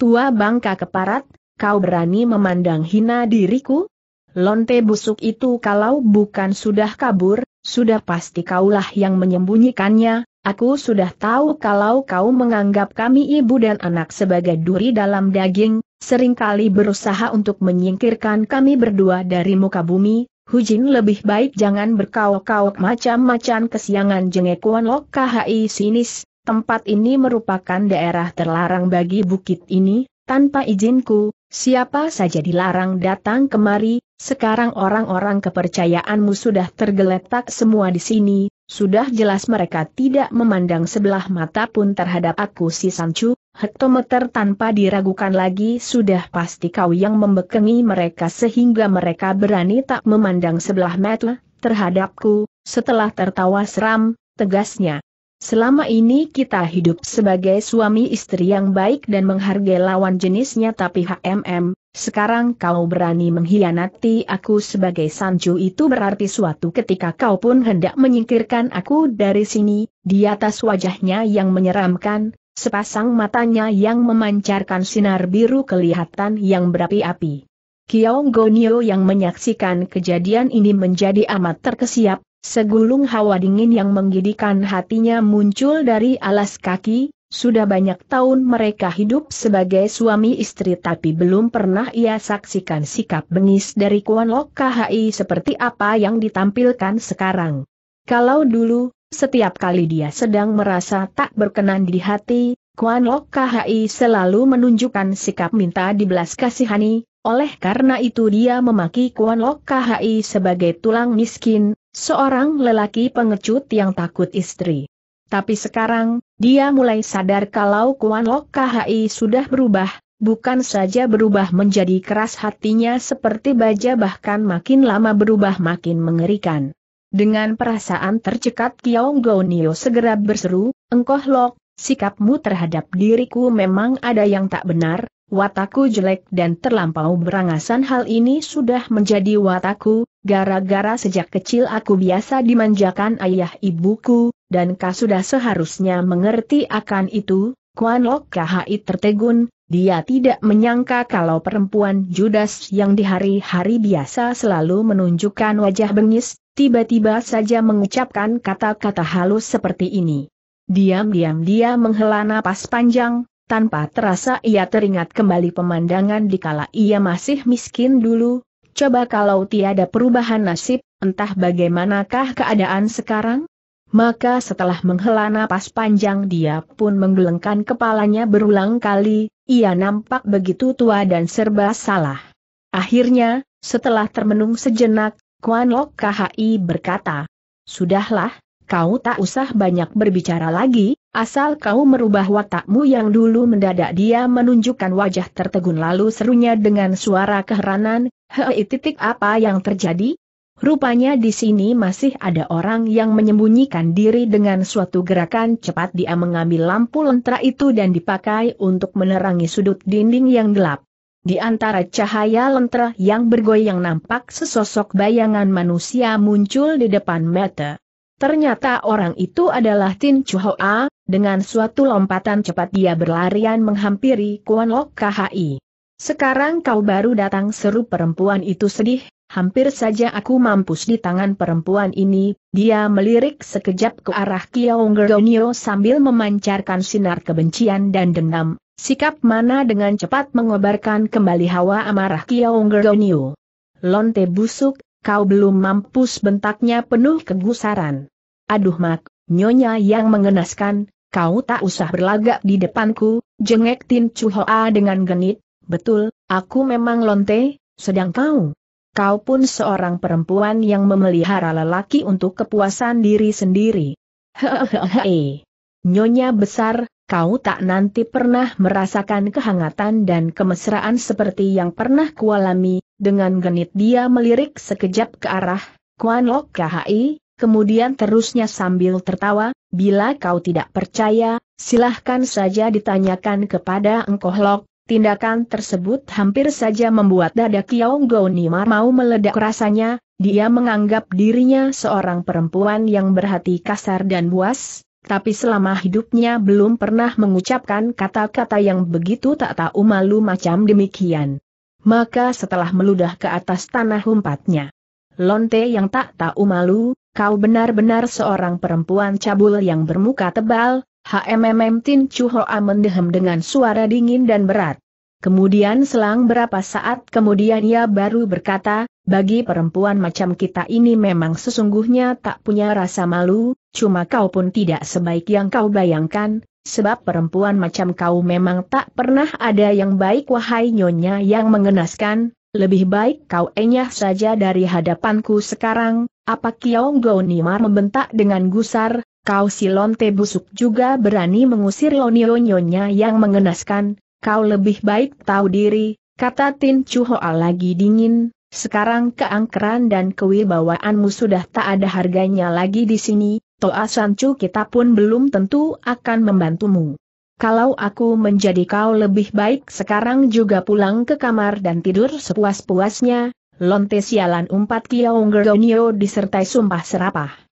Tua bangka keparat, kau berani memandang hina diriku? Lonte busuk itu kalau bukan sudah kabur, sudah pasti kaulah yang menyembunyikannya, aku sudah tahu kalau kau menganggap kami ibu dan anak sebagai duri dalam daging, seringkali berusaha untuk menyingkirkan kami berdua dari muka bumi, Hujin lebih baik jangan berkauk-kauk macam-macam kesiangan jengekuan lo KHI sinis, tempat ini merupakan daerah terlarang bagi bukit ini, tanpa izinku, siapa saja dilarang datang kemari, sekarang orang-orang kepercayaanmu sudah tergeletak semua di sini, sudah jelas mereka tidak memandang sebelah mata pun terhadap aku si Sancu, Hektometer tanpa diragukan lagi sudah pasti kau yang membekengi mereka sehingga mereka berani tak memandang sebelah mata terhadapku, setelah tertawa seram, tegasnya. Selama ini kita hidup sebagai suami istri yang baik dan menghargai lawan jenisnya tapi HMM, sekarang kau berani mengkhianati aku sebagai Sanju itu berarti suatu ketika kau pun hendak menyingkirkan aku dari sini, di atas wajahnya yang menyeramkan, Sepasang matanya yang memancarkan sinar biru kelihatan yang berapi-api. Kiao Gonio yang menyaksikan kejadian ini menjadi amat terkesiap, segulung hawa dingin yang menggidikan hatinya muncul dari alas kaki, sudah banyak tahun mereka hidup sebagai suami istri tapi belum pernah ia saksikan sikap bengis dari Kuan Lok KHI seperti apa yang ditampilkan sekarang. Kalau dulu, setiap kali dia sedang merasa tak berkenan di hati, Kuan Lok KHI selalu menunjukkan sikap minta dibelas kasihani, oleh karena itu dia memaki Kuan Lok KHI sebagai tulang miskin, seorang lelaki pengecut yang takut istri. Tapi sekarang, dia mulai sadar kalau Kuan Lok KHI sudah berubah, bukan saja berubah menjadi keras hatinya seperti baja bahkan makin lama berubah makin mengerikan. Dengan perasaan tercekat Kiong Gonio segera berseru, Engkoh Lok, sikapmu terhadap diriku memang ada yang tak benar, wataku jelek dan terlampau berangasan hal ini sudah menjadi wataku, gara-gara sejak kecil aku biasa dimanjakan ayah ibuku, dan kau sudah seharusnya mengerti akan itu, Kuan Lok Kahai tertegun, dia tidak menyangka kalau perempuan Judas yang di hari-hari biasa selalu menunjukkan wajah bengis, tiba-tiba saja mengucapkan kata-kata halus seperti ini. Diam-diam dia menghela napas panjang, tanpa terasa ia teringat kembali pemandangan di kala ia masih miskin dulu, coba kalau tiada perubahan nasib, entah bagaimanakah keadaan sekarang? Maka setelah menghela napas panjang dia pun menggelengkan kepalanya berulang kali, ia nampak begitu tua dan serba salah. Akhirnya, setelah termenung sejenak, Kuan Lok KHI berkata, Sudahlah, kau tak usah banyak berbicara lagi, asal kau merubah watakmu yang dulu mendadak dia menunjukkan wajah tertegun lalu serunya dengan suara keheranan, hei titik apa yang terjadi? Rupanya di sini masih ada orang yang menyembunyikan diri dengan suatu gerakan cepat dia mengambil lampu lentera itu dan dipakai untuk menerangi sudut dinding yang gelap. Di antara cahaya lentera yang bergoyang nampak sesosok bayangan manusia muncul di depan mata. Ternyata orang itu adalah Tin Chu Hoa, dengan suatu lompatan cepat dia berlarian menghampiri Kuan Lok KHI. Sekarang kau baru datang seru perempuan itu sedih, Hampir saja aku mampus di tangan perempuan ini, dia melirik sekejap ke arah Kiao Ngeronio sambil memancarkan sinar kebencian dan dendam, sikap mana dengan cepat mengobarkan kembali hawa amarah Kiao Ngeronio. Lonte busuk, kau belum mampus bentaknya penuh kegusaran. Aduh mak, nyonya yang mengenaskan, kau tak usah berlagak di depanku, jengek Tin cuhoa dengan genit, betul, aku memang lonte, sedang kau kau pun seorang perempuan yang memelihara lelaki untuk kepuasan diri sendiri. Hehehe. Nyonya besar, kau tak nanti pernah merasakan kehangatan dan kemesraan seperti yang pernah kualami, dengan genit dia melirik sekejap ke arah Kuan Lok KHI, kemudian terusnya sambil tertawa, bila kau tidak percaya, silahkan saja ditanyakan kepada Engkoh Lok, Tindakan tersebut hampir saja membuat dada Kiao Gounimar mau meledak rasanya, dia menganggap dirinya seorang perempuan yang berhati kasar dan buas, tapi selama hidupnya belum pernah mengucapkan kata-kata yang begitu tak tahu malu macam demikian. Maka setelah meludah ke atas tanah umpatnya, Lonte yang tak tahu malu, kau benar-benar seorang perempuan cabul yang bermuka tebal, HMMM Tin Chu Hoa mendehem dengan suara dingin dan berat. Kemudian selang berapa saat kemudian ia baru berkata, bagi perempuan macam kita ini memang sesungguhnya tak punya rasa malu, cuma kau pun tidak sebaik yang kau bayangkan, sebab perempuan macam kau memang tak pernah ada yang baik wahai nyonya yang mengenaskan, lebih baik kau enyah saja dari hadapanku sekarang, apa Kiong Gonimar membentak dengan gusar, kau si lonte busuk juga berani mengusir lonionyonya yang mengenaskan, kau lebih baik tahu diri, kata Tin Chuhoa lagi dingin, sekarang keangkeran dan kewibawaanmu sudah tak ada harganya lagi di sini, Toa Sancu kita pun belum tentu akan membantumu. Kalau aku menjadi kau lebih baik sekarang juga pulang ke kamar dan tidur sepuas-puasnya, lonte sialan umpat Kiaung Ngeronio disertai sumpah serapah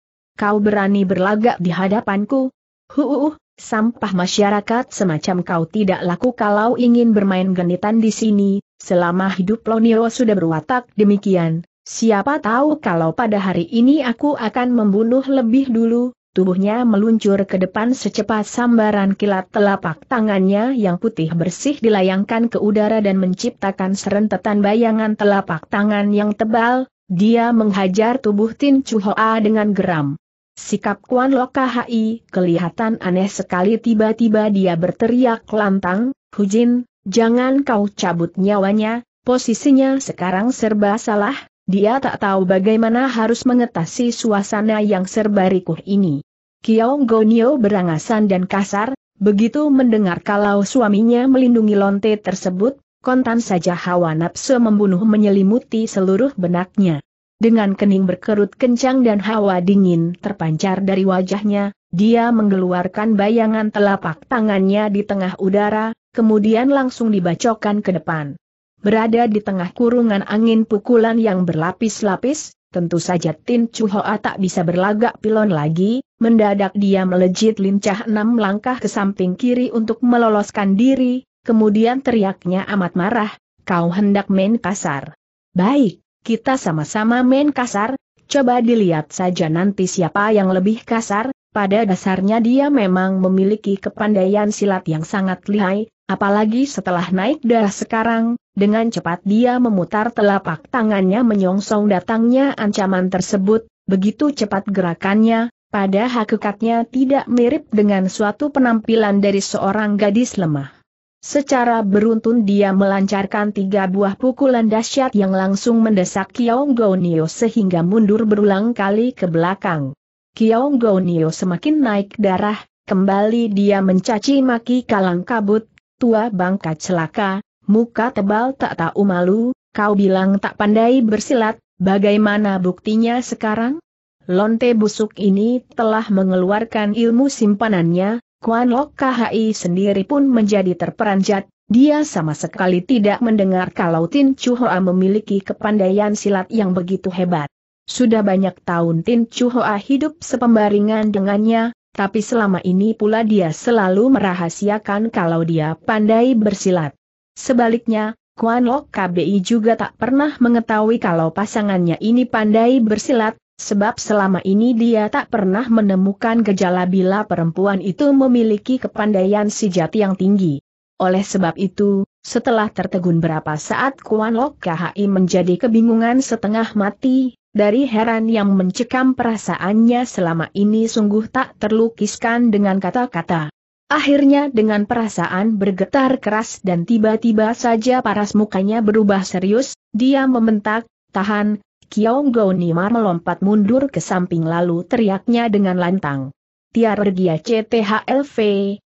kau berani berlagak di hadapanku? Huuuh, sampah masyarakat semacam kau tidak laku kalau ingin bermain genitan di sini, selama hidup Lonio sudah berwatak demikian. Siapa tahu kalau pada hari ini aku akan membunuh lebih dulu, tubuhnya meluncur ke depan secepat sambaran kilat telapak tangannya yang putih bersih dilayangkan ke udara dan menciptakan serentetan bayangan telapak tangan yang tebal, dia menghajar tubuh Tin Chu Hoa dengan geram. Sikap Kuan Loka KHI kelihatan aneh sekali tiba-tiba dia berteriak lantang, Hujin, jangan kau cabut nyawanya, posisinya sekarang serba salah, dia tak tahu bagaimana harus mengatasi suasana yang serba rikuh ini. Kiao Gonio berangasan dan kasar, begitu mendengar kalau suaminya melindungi lonte tersebut, kontan saja hawa nafsu membunuh menyelimuti seluruh benaknya. Dengan kening berkerut kencang dan hawa dingin terpancar dari wajahnya, dia mengeluarkan bayangan telapak tangannya di tengah udara, kemudian langsung dibacokan ke depan. Berada di tengah kurungan angin pukulan yang berlapis-lapis, tentu saja Tin Chu tak bisa berlagak pilon lagi, mendadak dia melejit lincah enam langkah ke samping kiri untuk meloloskan diri, kemudian teriaknya amat marah, kau hendak main kasar. Baik, kita sama-sama main kasar, coba dilihat saja nanti siapa yang lebih kasar, pada dasarnya dia memang memiliki kepandaian silat yang sangat lihai, apalagi setelah naik darah sekarang, dengan cepat dia memutar telapak tangannya menyongsong datangnya ancaman tersebut, begitu cepat gerakannya, pada hakikatnya tidak mirip dengan suatu penampilan dari seorang gadis lemah. Secara beruntun dia melancarkan tiga buah pukulan dahsyat yang langsung mendesak Kiong Gonio sehingga mundur berulang kali ke belakang. Kiong Gonio semakin naik darah, kembali dia mencaci maki kalang kabut, tua bangka celaka, muka tebal tak tahu malu, kau bilang tak pandai bersilat, bagaimana buktinya sekarang? Lonte busuk ini telah mengeluarkan ilmu simpanannya, Kuan Lok KHI sendiri pun menjadi terperanjat, dia sama sekali tidak mendengar kalau Tin Chu Hoa memiliki kepandaian silat yang begitu hebat. Sudah banyak tahun Tin Chu Hoa hidup sepembaringan dengannya, tapi selama ini pula dia selalu merahasiakan kalau dia pandai bersilat. Sebaliknya, Kuan Lok KBI juga tak pernah mengetahui kalau pasangannya ini pandai bersilat, Sebab selama ini dia tak pernah menemukan gejala bila perempuan itu memiliki kepandaian sejati yang tinggi. Oleh sebab itu, setelah tertegun berapa saat Kuan Lok KHI menjadi kebingungan setengah mati, dari heran yang mencekam perasaannya selama ini sungguh tak terlukiskan dengan kata-kata. Akhirnya dengan perasaan bergetar keras dan tiba-tiba saja paras mukanya berubah serius, dia membentak, tahan, Kiong Go Nima melompat mundur ke samping lalu teriaknya dengan lantang. Tiar dia CTHLV,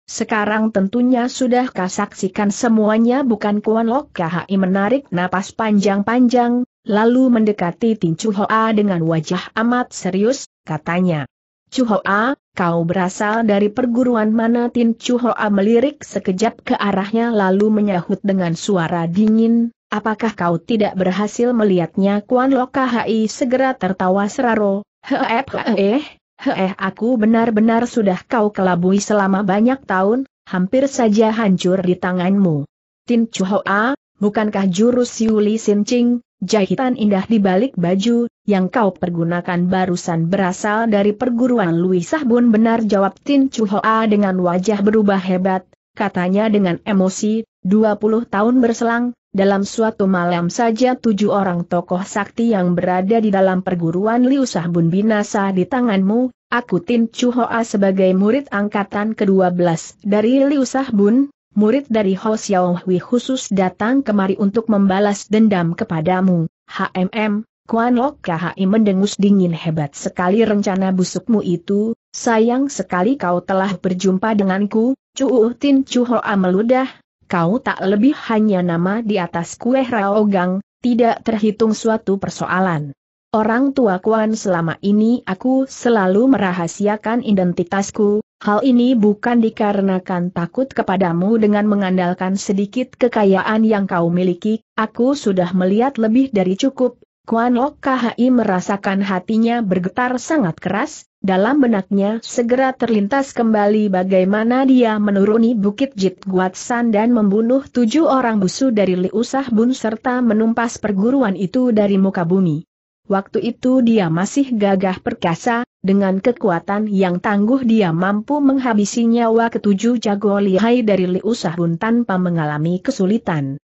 sekarang tentunya sudah kasaksikan semuanya bukan Kuan Lok KHI menarik napas panjang-panjang, lalu mendekati Tin Chu Hoa dengan wajah amat serius, katanya. Chu Hoa, kau berasal dari perguruan mana Tin Chu Hoa melirik sekejap ke arahnya lalu menyahut dengan suara dingin, Apakah kau tidak berhasil melihatnya? Kuan Lokahi segera tertawa seraro, heeh heeh, aku benar-benar sudah kau kelabui selama banyak tahun, hampir saja hancur di tanganmu. Tin Chuhoa, bukankah jurus Yuli Sin jahitan indah di balik baju, yang kau pergunakan barusan berasal dari perguruan Louis Bun benar jawab Tin Chuhoa dengan wajah berubah hebat, katanya dengan emosi, 20 tahun berselang, dalam suatu malam saja tujuh orang tokoh sakti yang berada di dalam perguruan Liu Sahbun binasa di tanganmu, aku Tin Chuhoa sebagai murid angkatan ke-12 dari Liu Sahbun, murid dari Ho Xiao khusus datang kemari untuk membalas dendam kepadamu, HMM, Kuan Lok KHI mendengus dingin hebat sekali rencana busukmu itu, sayang sekali kau telah berjumpa denganku, Chu Tin Chuhoa meludah, kau tak lebih hanya nama di atas kue raogang, tidak terhitung suatu persoalan. Orang tua Kuan selama ini aku selalu merahasiakan identitasku, hal ini bukan dikarenakan takut kepadamu dengan mengandalkan sedikit kekayaan yang kau miliki, aku sudah melihat lebih dari cukup, Kuan Lok KHI merasakan hatinya bergetar sangat keras, dalam benaknya segera terlintas kembali bagaimana dia menuruni Bukit Jit Guat San dan membunuh tujuh orang busu dari Liusah Bun serta menumpas perguruan itu dari muka bumi. Waktu itu dia masih gagah perkasa, dengan kekuatan yang tangguh dia mampu menghabisi nyawa ketujuh jago lihai dari Liusah Bun tanpa mengalami kesulitan.